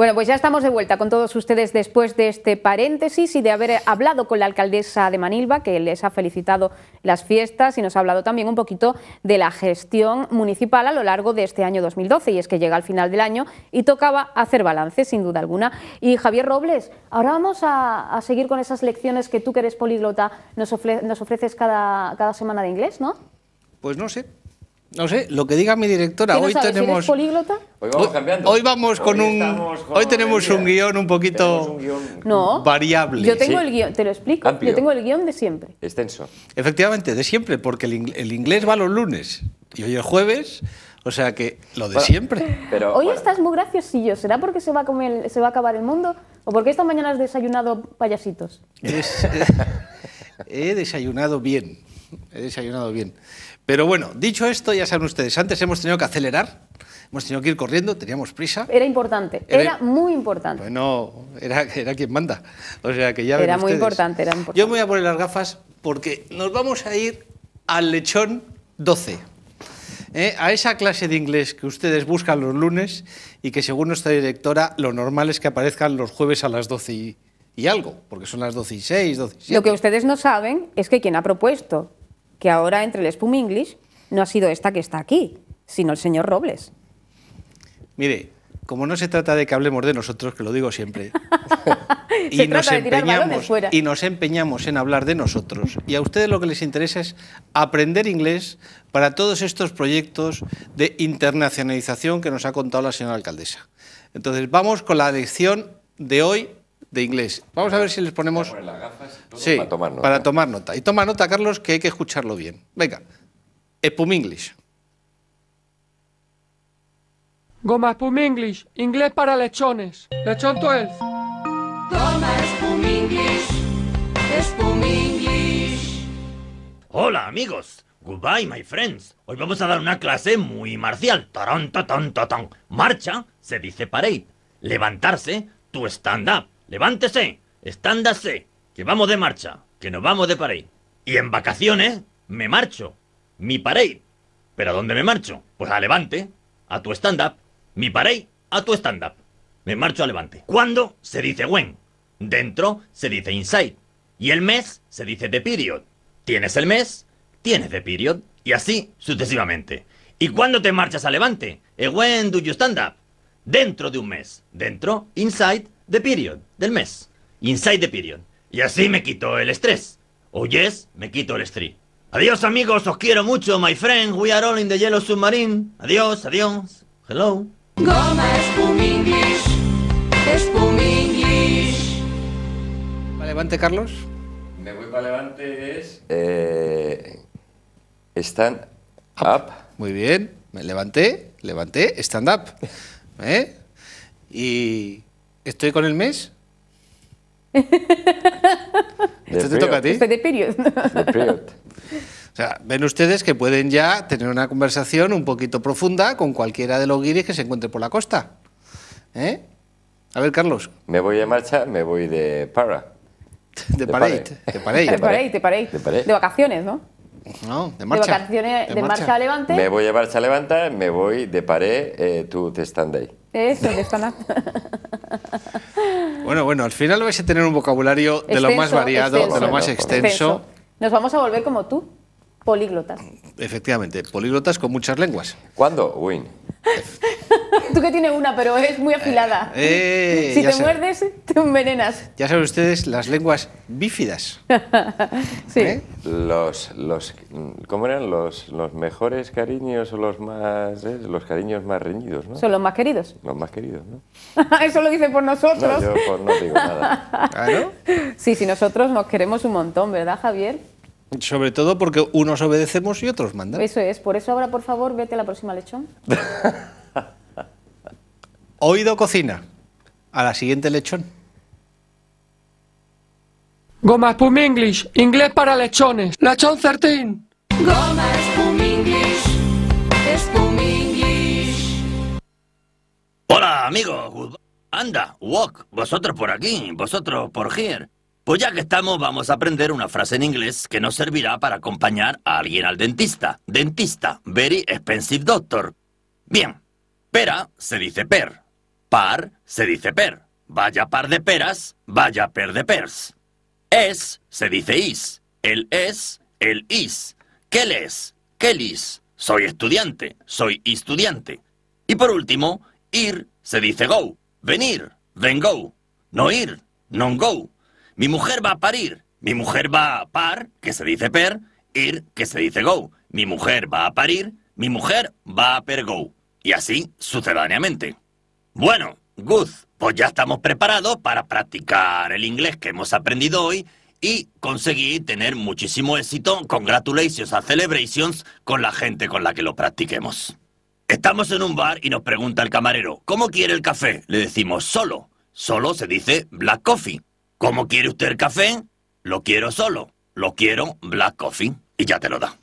Bueno, pues ya estamos de vuelta con todos ustedes después de este paréntesis y de haber hablado con la alcaldesa de Manilva, que les ha felicitado las fiestas y nos ha hablado también un poquito de la gestión municipal a lo largo de este año 2012. Y es que llega al final del año y tocaba hacer balance, sin duda alguna. Y Javier Robles, ahora vamos a, seguir con esas lecciones que tú, que eres políglota, nos, nos ofreces cada semana de inglés, ¿no? Pues no sé, no sé, lo que diga mi directora. hoy sabes, tenemos. políglota? Hoy vamos cambiando. Hoy vamos con un. hoy tenemos un guión un poquito no, variable. Yo tengo el guión, te lo explico. Yo tengo el guión de siempre. Extenso. Efectivamente, de siempre, porque el, inglés va los lunes y hoy es jueves. O sea que lo de siempre. Pero, Hoy estás muy graciosillo. ¿Será porque se va, a se va a acabar el mundo? ¿O porque esta mañana has desayunado payasitos? he desayunado bien. He desayunado bien. Pero bueno, dicho esto, ya saben ustedes, antes hemos tenido que acelerar, hemos tenido que ir corriendo, teníamos prisa. Era importante, era, muy importante. Bueno, era, era quien manda. O sea que ya Era muy importante, Yo me voy a poner las gafas porque nos vamos a ir al lechón 12. ¿eh? a esa clase de inglés que ustedes buscan los lunes y que según nuestra directora lo normal es que aparezcan los jueves a las 12 y, y algo, porque son las 12 y 6, 12 y 7. Lo que ustedes no saben es que quien ha propuesto que ahora entre el Spoon English no ha sido esta que está aquí, sino el señor Robles. Mire, como no se trata de que hablemos de nosotros, que lo digo siempre, y, nos empeñamos, y nos empeñamos en hablar de nosotros, y a ustedes lo que les interesa es aprender inglés para todos estos proyectos de internacionalización que nos ha contado la señora alcaldesa. Entonces, vamos con la lección de hoy de inglés. Vamos a ver si les ponemos... sí, para tomar, nota. para tomar nota. Y toma nota, Carlos, que hay que escucharlo bien. Venga, Epum English. Goma Spum English, inglés para lechones. Lechón 12. Goma Spum English, Spum English. Hola amigos, goodbye my friends. Hoy vamos a dar una clase muy marcial. Taran, tonto, tonto. Marcha se dice parade. Levantarse, tu stand up levántese, estándase, que vamos de marcha, que nos vamos de parade. Y en vacaciones me marcho, mi París. ¿Pero a dónde me marcho? Pues a Levante, a tu stand-up, mi París, a tu stand-up. Me marcho a Levante. ¿Cuándo? Se dice when. Dentro se dice inside. Y el mes se dice the period. Tienes el mes, tienes the period. Y así sucesivamente. ¿Y cuándo te marchas a Levante? when do you stand up? Dentro de un mes. Dentro, inside, the period, del mes. Inside the period. Y así me quito el estrés. O yes, me quito el estrés. Adiós amigos, os quiero mucho, my friend. We are all in the yellow submarine. Adiós, adiós. Hello. Goma ¿Va Levante, Carlos? Me voy para Levante es... Eh, stand up. Muy bien. Me levanté, levanté, stand up. ¿Eh? Y ¿Estoy con el mes? Esto te toca a ti. Estoy de period. O sea, ven ustedes que pueden ya tener una conversación un poquito profunda con cualquiera de los guiris que se encuentre por la costa. ¿Eh? A ver, Carlos. Me voy de marcha, me voy de para. De, de De parade. De parade. De vacaciones, ¿no? No, de marcha. De vacaciones, de, marcha. a Levante. Me voy a marcha a Levante, me voy de Paré, eh, tú te stand ahí. Eso, Bueno, bueno, al final vais a tener un vocabulario de lo más variado, de lo más extenso. Nos vamos a volver como tú, políglotas. Efectivamente, políglotas con muchas lenguas. ¿Cuándo, Win? Tú que tienes una, pero es muy eh, afilada. Eh, si te muerdes, te envenenas. Ya saben ustedes las lenguas bífidas. sí. ¿Eh? Los, los, ¿Cómo eran? Los, los mejores cariños o los más. ¿eh? los cariños más reñidos, ¿no? Son los más queridos. Los más queridos, ¿no? Eso lo dice por nosotros. No, yo por no digo nada. ¿Ah, no? Sí, si nosotros nos queremos un montón, ¿verdad, Javier? Sobre todo porque unos obedecemos y otros mandan. Eso es, por eso ahora por favor vete a la próxima lechón. Oído cocina. A la siguiente lechón. Goma Spum English. Inglés para lechones. Lechón certín. Goma Spum English. Spum English. Hola, amigos. Anda, walk. Vosotros por aquí, vosotros por here. Pues ya que estamos, vamos a aprender una frase en inglés que nos servirá para acompañar a alguien al dentista. Dentista, very expensive doctor. Bien, pera se dice per, Par se dice per. Vaya par de peras, vaya per de pers. Es se dice is. El es, el is. ¿Qué les? ¿Qué Soy estudiante, soy estudiante. Y por último, ir se dice go. Venir, ven go. No ir, non go. Mi mujer va a parir. Mi mujer va a par, que se dice per, ir, que se dice go. Mi mujer va a parir, mi mujer va a per go. Y así sucedáneamente. Bueno, Good, pues ya estamos preparados para practicar el inglés que hemos aprendido hoy y conseguir tener muchísimo éxito, congratulations a celebrations, con la gente con la que lo practiquemos. Estamos en un bar y nos pregunta el camarero, ¿cómo quiere el café? Le decimos solo. Solo se dice black coffee. ¿Cómo quiere usted el café? Lo quiero solo. Lo quiero black coffee. Y ya te lo da.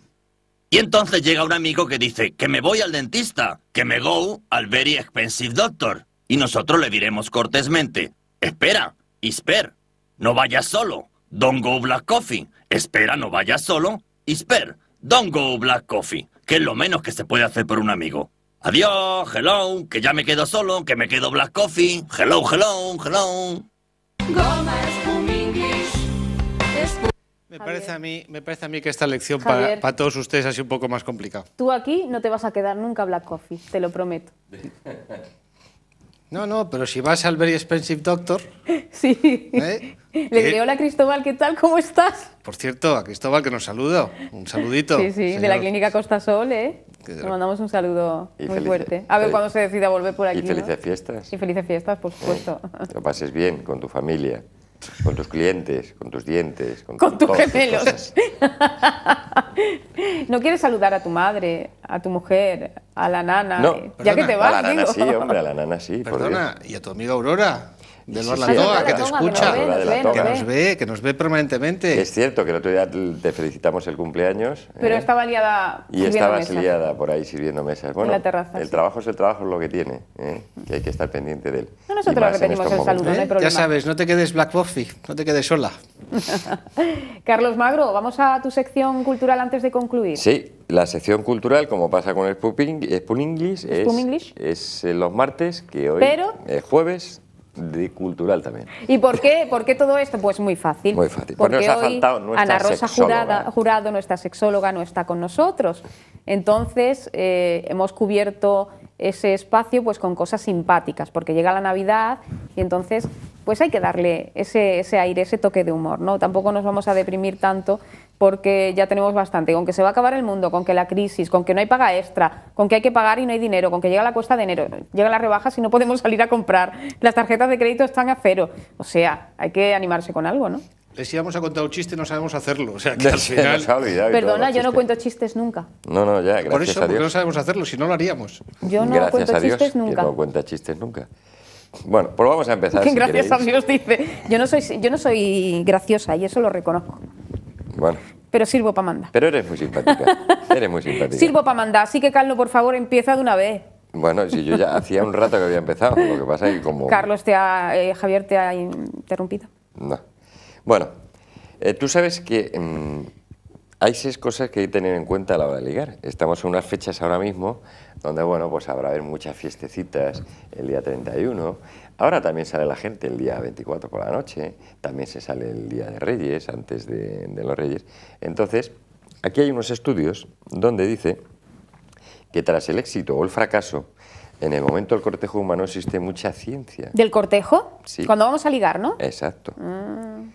Y entonces llega un amigo que dice que me voy al dentista, que me go al very expensive doctor. Y nosotros le diremos cortésmente, espera, esper, no vayas solo, don't go black coffee. Espera, no vayas solo, isper, don't go black coffee, que es lo menos que se puede hacer por un amigo. Adiós, hello, que ya me quedo solo, que me quedo black coffee, hello, hello, hello. Me parece, a mí, me parece a mí que esta lección para, todos ustedes ha sido un poco más complicada. Tú aquí no te vas a quedar nunca Black Coffee, te lo prometo. No, no, pero si vas al Very Expensive Doctor... Sí. ¿eh? Le eh, digo hola Cristóbal, ¿qué tal? ¿Cómo estás? Por cierto, a Cristóbal que nos saluda. Un saludito. Sí, sí, de la clínica Costa Sol, ¿eh? Le mandamos un saludo muy fuerte. A ver eh, cuándo se decida volver por aquí. Y felices fiestas. Y felices fiestas, por supuesto. Que lo pases bien con tu familia. Con tus clientes, con tus dientes, con, tus gemelos. ¿No quieres saludar a tu madre, a tu mujer, a la nana? ya que te vas, a la nana sí, hombre, a la nana sí. Perdona, ¿y a tu amiga Aurora? De La que te escucha, que nos, ve, que nos ve, permanentemente. Es cierto que el otro día te felicitamos el cumpleaños. Pero ¿eh? estaba liada. Y estabas liada por ahí sirviendo mesas. Bueno, el trabajo es el trabajo, es lo que tiene, Y ¿eh? que hay que estar pendiente de él. No, nosotros lo que tenemos es no Ya sabes, no te quedes Black Coffee, no te quedes sola. Carlos Magro, vamos a tu sección cultural antes de concluir. Sí, la sección cultural, como pasa con el Spoon English, es, los martes, que hoy es jueves cultural también. ¿Y por qué, por qué todo esto? Pues muy fácil. Muy fácil. Pues porque, faltado Ana Rosa Jurada, Jurado, nuestra sexóloga, no está con nosotros. Entonces, eh, hemos cubierto ese espacio pues con cosas simpáticas, porque llega la Navidad y entonces pues hay que darle ese, ese aire, ese toque de humor, ¿no? Tampoco nos vamos a deprimir tanto porque ya tenemos bastante, con que se va a acabar el mundo, con que la crisis, con que no hay paga extra, con que hay que pagar y no hay dinero, con que llega la cuesta de enero, llega la rebaja si no podemos salir a comprar, las tarjetas de crédito están a cero, o sea, hay que animarse con algo, ¿no? Les íbamos a contar un chiste no sabemos hacerlo. O sea, que al final... Perdona, yo no cuento chistes nunca. No, no, ya, gracias Por eso, a no sabemos hacerlo, si no lo haríamos. Yo no cuento chistes nunca. no cuento chistes nunca. Bueno, pues vamos a empezar. Gracias a Dios, dice. Yo no, soy, yo no soy graciosa y eso lo reconozco. Bueno. Pero sirvo para mandar. Pero eres muy simpática. eres muy simpática. Sirvo para mandar. Así que, Carlos, por favor, empieza de una vez. Bueno, si yo ya hacía un rato que había empezado, lo que pasa es que como... Carlos, te ha, eh, Javier te ha interrumpido. No. Bueno, eh, tú sabes que mm, hay seis cosas que hay que tener en cuenta a la hora de ligar. Estamos en unas fechas ahora mismo donde, bueno, pues habrá muchas fiestecitas el día 31. Ahora también sale la gente el día 24 por la noche, también se sale el día de Reyes, antes de, los Reyes. Entonces, aquí hay unos estudios donde dice que tras el éxito o el fracaso, en el momento del cortejo humano existe mucha ciencia. ¿Del cortejo? Sí. Cuando vamos a ligar, ¿no? Exacto. Mm.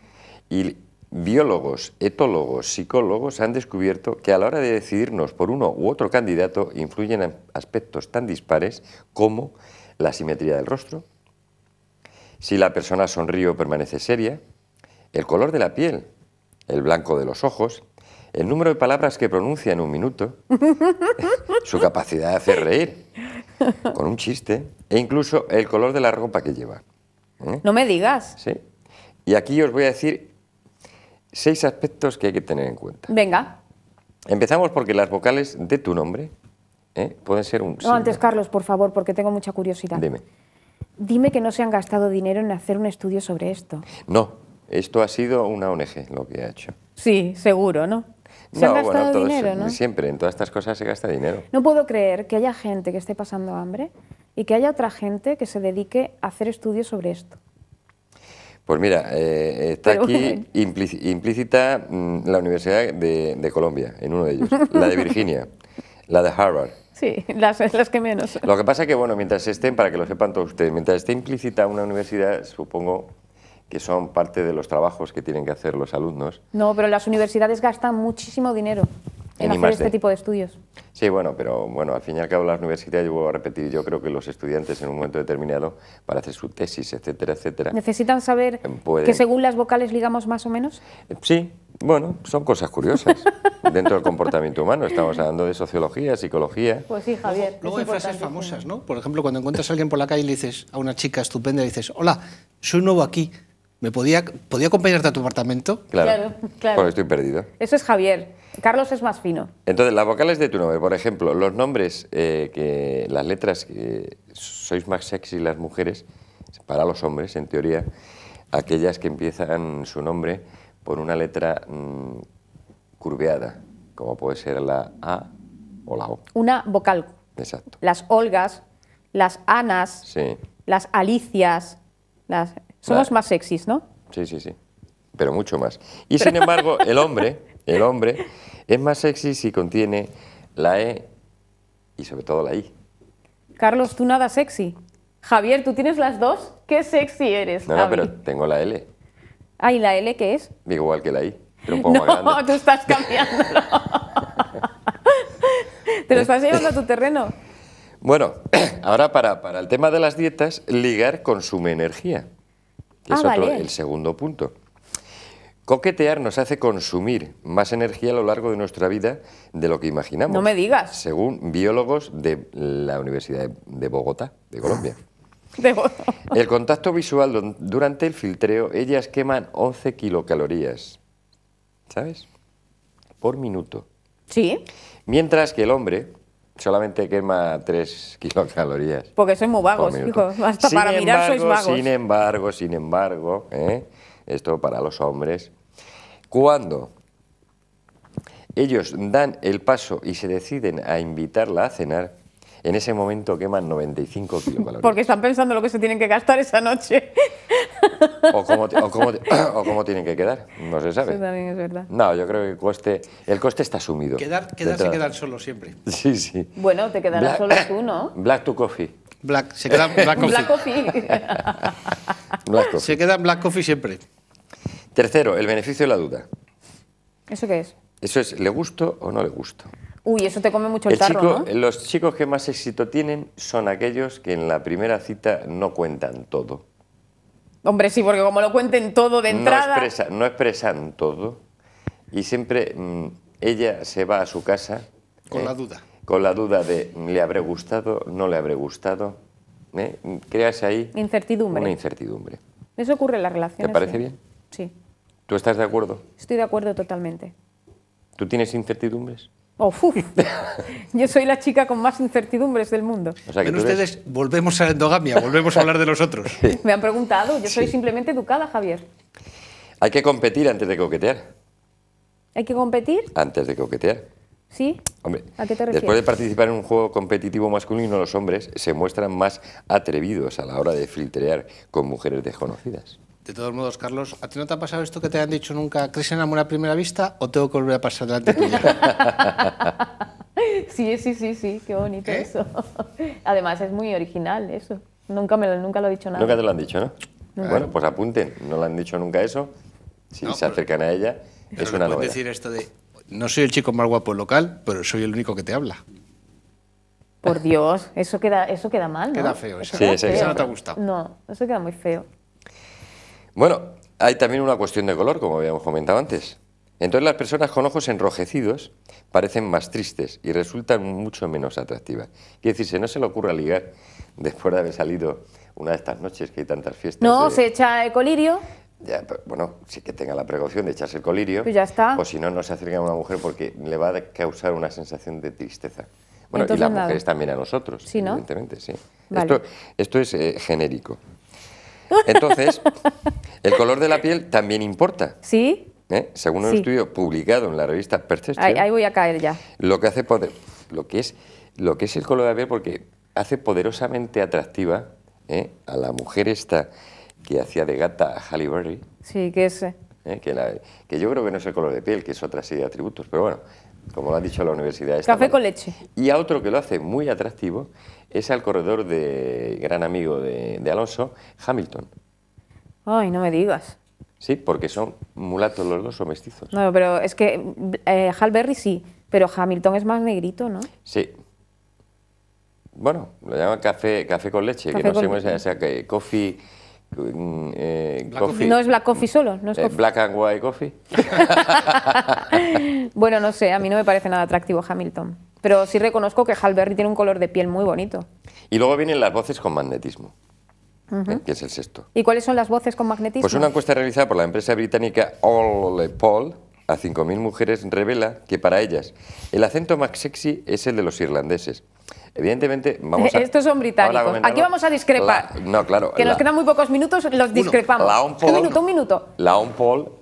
Y Biólogos, etólogos, psicólogos han descubierto que a la hora de decidirnos por uno u otro candidato influyen aspectos tan dispares como la simetría del rostro, si la persona sonríe o permanece seria, el color de la piel, el blanco de los ojos, el número de palabras que pronuncia en un minuto, su capacidad de hacer reír con un chiste e incluso el color de la ropa que lleva. ¿eh? No me digas. Sí. Y aquí os voy a decir seis aspectos que hay que tener en cuenta. Venga. Empezamos porque las vocales de tu nombre ¿eh? pueden ser un... No, antes Carlos, por favor, porque tengo mucha curiosidad. Dime. Dime que no se han gastado dinero en hacer un estudio sobre esto. No, esto ha sido una ONG lo que ha hecho. Sí, seguro, ¿no? Se no, han gastado bueno, dinero, ¿no? Siempre, en todas estas cosas se gasta dinero. No puedo creer que haya gente que esté pasando hambre y que haya otra gente que se dedique a hacer estudios sobre esto. Pues mira, eh, está aquí implícita mm, la Universidad de, Colombia, en uno de ellos, la de Virginia, la de Harvard. Sí, las, las que menos. Lo que pasa es que, bueno, mientras estén, para que lo sepan todos ustedes, mientras esté implícita una universidad, supongo que son parte de los trabajos que tienen que hacer los alumnos. No, pero las universidades gastan muchísimo dinero en, hacer este tipo de estudios. Sí, bueno, pero bueno, al fin y al cabo las universidades, yo vuelvo a repetir, yo creo que los estudiantes en un momento determinado, para hacer su tesis, etcétera, etcétera... ¿Necesitan saber em, que según las vocales ligamos más o menos? Eh, sí, bueno, son cosas curiosas dentro del comportamiento humano. Estamos hablando de sociología, psicología. Pues sí, Javier. Luego, hay frases famosas, ¿no? Por ejemplo, cuando encuentras a alguien por la calle y le dices a una chica estupenda, le dices, hola, soy nuevo aquí. ¿Me podía, podía acompañarte a tu apartamento? Claro, claro. claro. Porque estoy perdido. Eso es Javier. Carlos es más fino. Entonces, las vocales de tu nombre, por ejemplo, los nombres, eh, que las letras, que sois más sexy las mujeres, para los hombres, en teoría, aquellas que empiezan su nombre por una letra mm, curveada, como puede ser la A o la O. Una vocal. Exacto. Las Olgas, las Anas, sí. las Alicias, las... somos más sexys, ¿no? Sí, sí, sí, pero mucho más. Y sin embargo, el hombre, el hombre Es más sexy si contiene la E y sobre todo la I. Carlos, tú nada sexy. Javier, ¿tú tienes las dos? ¿Qué sexy eres? No, no, pero tengo la L. Ah, ¿y la L qué es? Igual que la I, pero un poco más grande. tú estás cambiándolo. ¿Te lo estás llevando a tu terreno? Bueno, ahora para, el tema de las dietas, ligar consume energía. es ah, otro, el segundo punto. Coquetear nos hace consumir más energía a lo largo de nuestra vida de lo que imaginamos. No me digas. Según biólogos de la Universidad de Bogotá, de Colombia. De El contacto visual durante el filtreo, ellas queman 11 kilocalorías, ¿sabes? Por minuto. Sí. Mientras que el hombre solamente quema 3 kilocalorías. Porque sois muy vagos, hijo. Hasta para embargo, mirar sois vagos. Sin embargo, sin embargo, ¿eh? esto para los hombres cuando ellos dan el paso y se deciden a invitarla a cenar, en ese momento queman 95 kilocalorías. Porque están pensando lo que se tienen que gastar esa noche. O cómo, tienen que quedar, no se sabe. Eso también es verdad. No, yo creo que el coste, el coste está asumido. Quedar, quedarse quedar solo siempre. Sí, sí. Bueno, te quedarás solo tú, ¿no? Black to coffee. Black, se queda black coffee. Black coffee. black coffee. Se queda black coffee siempre. Tercero, el beneficio de la duda. ¿Eso qué es? Eso es, ¿le gusto o no le gusto? Uy, eso te come mucho el, tarro, Los chicos que más éxito tienen son aquellos que en la primera cita no cuentan todo. Hombre, sí, porque como lo cuenten todo de entrada... No, expresan todo y siempre mm, ella se va a su casa... Con ¿eh? la duda. Con la duda de, ¿le habré gustado? ¿No le habré gustado? ¿Eh? Creas ahí... Incertidumbre. Una incertidumbre. Eso ocurre en las relaciones. ¿Te parece bien? Sí. ¿Tú estás de acuerdo? Estoy de acuerdo totalmente. ¿Tú tienes incertidumbres? Oh, uf. Yo soy la chica con más incertidumbres del mundo. O ustedes volvemos a la endogamia, volvemos a hablar de los otros. Me han preguntado, yo soy simplemente educada, Javier. Hay que competir antes de coquetear. ¿Hay que competir? Antes de coquetear. ¿Sí? Hombre, Después de participar en un juego competitivo masculino, los hombres se muestran más atrevidos a la hora de filtrear con mujeres desconocidas. De todos modos, Carlos, ¿a ti no te ha pasado esto que te han dicho nunca? ¿Crees en a primera vista o tengo que volver a pasar delante tuya? sí, sí, sí, sí, qué bonito ¿Eh? eso. Además, es muy original eso. Nunca, me lo, nunca lo he dicho nada. Nunca te lo han dicho, ¿no? Bueno, pues apunten, no le han dicho nunca eso. Si se acercan a ella, es una novela. decir esto de, no soy el chico más guapo local, pero soy el único que te habla. Por Dios, eso queda, eso queda mal, ¿no? Queda feo, eso. Sí, eso no te ha gustado. No, eso queda muy feo. Bueno, hay también una cuestión de color, como habíamos comentado antes. Entonces las personas con ojos enrojecidos parecen más tristes y resultan mucho menos atractivas. Quiere decir, si no se le ocurre ligar después de haber salido una de estas noches que hay tantas fiestas. No, eh, se echa el colirio. bueno, sí que tenga la precaución de echarse el colirio. Pues ya está. O si no, no se acerque a una mujer porque le va a causar una sensación de tristeza. Bueno, y las mujeres también a nosotros, ¿Sí, no? evidentemente, sí. Esto, es eh, genérico. Entonces, el color de la piel también importa. ¿Sí? ¿Eh? Según un estudio publicado en la revista Perception... Ahí, voy a caer ya. Lo que, hace poder, lo, que es, lo que es el color de la piel porque hace poderosamente atractiva ¿eh? a la mujer esta que hacía de gata a Halle Sí, que es... Eh. Que, yo creo que no es el color de piel, que es otra serie de atributos, pero bueno, como lo ha dicho la universidad. Esta Café con leche. Y a otro que lo hace muy atractivo es al corredor de gran amigo de, Alonso, Hamilton. Ay, no me digas. Sí, porque son mulatos los dos o mestizos. No, pero es que eh, Halberry sí, pero Hamilton es más negrito, ¿no? Sí. Bueno, lo llaman café, café con leche, que no sé cómo se que mm, eh, coffee... coffee. No es black coffee solo, no es eh, Black and white coffee. bueno, no sé, a mí no me parece nada atractivo Hamilton. Pero sí reconozco que Halberry tiene un color de piel muy bonito. Y luego vienen las voces con magnetismo. que es el sexto. ¿Y cuáles son las voces con magnetismo? Pues una encuesta realizada por la empresa británica All Paul a 5.000 mujeres revela que para ellas el acento más sexy es el de los irlandeses. Evidentemente, vamos a... Estos son británicos. Aquí vamos a discrepar. no, claro. Que nos quedan muy pocos minutos, los discrepamos. un minuto, un minuto. La on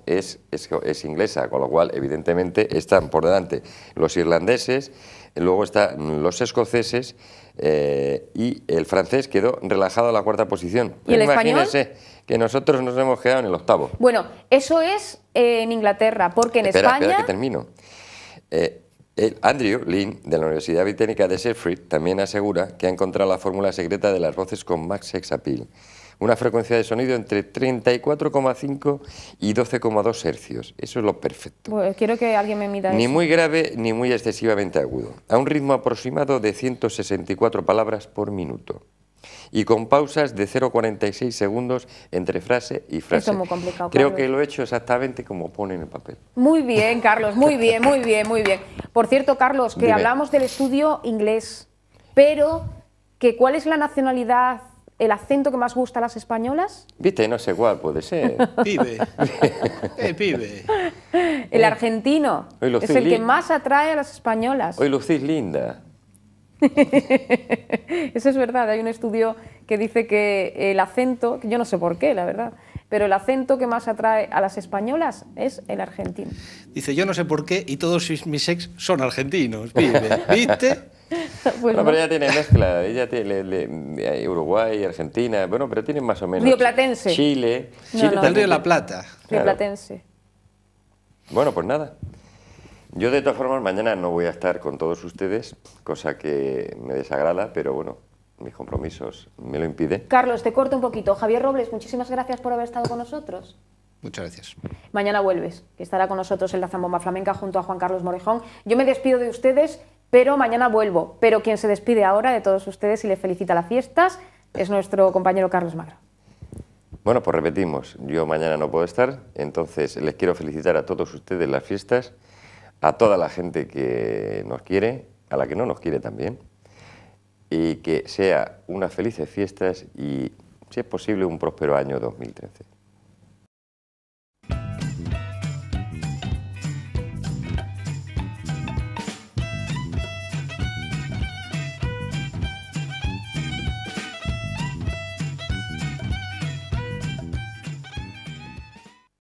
es, es, es inglesa, con lo cual, evidentemente, están por delante los irlandeses Luego están los escoceses eh, y el francés quedó relajado a la cuarta posición. ¿Y que nosotros nos hemos quedado en el octavo. Bueno, eso es en Inglaterra, porque en España... Espera, que termino. Eh, Andrew Lynn, de la Universidad Británica de Sheffield, también asegura que ha encontrado la fórmula secreta de las voces con Max Sex una frecuencia de sonido entre 34,5 y 12,2 hercios. Eso es lo perfecto. Pues, quiero que alguien me mida Ni muy grave ni muy excesivamente agudo. A un ritmo aproximado de 164 palabras por minuto y con pausas de 0,46 segundos entre frase y frase. Creo que lo he hecho exactamente como pone en el papel. Muy bien, Carlos, muy bien, muy bien, muy bien. Por cierto, Carlos, que hablamos del estudio inglés, pero que ¿cuál es la nacionalidad el acento que más gusta a las españolas? Viste, no sé cuál puede ser. Eh, pibe. El argentino. es el que más atrae a las españolas. Hoy lucís linda. Eso es verdad, hay un estudio que dice que el acento, que yo no sé por qué, la verdad, pero el acento que más atrae a las españolas es el argentino. Dice, yo no sé por qué y todos mis ex son argentinos, vive, ¿viste? Pues bueno pero ella tiene mezcla, ella tiene Uruguay, Argentina, bueno, pero tiene más o menos... Chile. Chile Río La Plata. Bueno, pues nada. Yo de todas formas mañana no voy a estar con todos ustedes, cosa que me desagrada, pero bueno, mis compromisos me lo impiden. Carlos, te corto un poquito. Javier Robles, muchísimas gracias por haber estado con nosotros. Muchas gracias. Mañana vuelves, que estará con nosotros en la Zambomba Flamenca junto a Juan Carlos Morejón. Yo me despido de ustedes pero mañana vuelvo. Pero quien se despide ahora de todos ustedes y les felicita las fiestas es nuestro compañero Carlos Magro. Bueno, pues repetimos, yo mañana no puedo estar, entonces les quiero felicitar a todos ustedes las fiestas, a toda la gente que nos quiere, a la que no nos quiere también, y que sea unas felices fiestas y, si es posible, un próspero año 2013.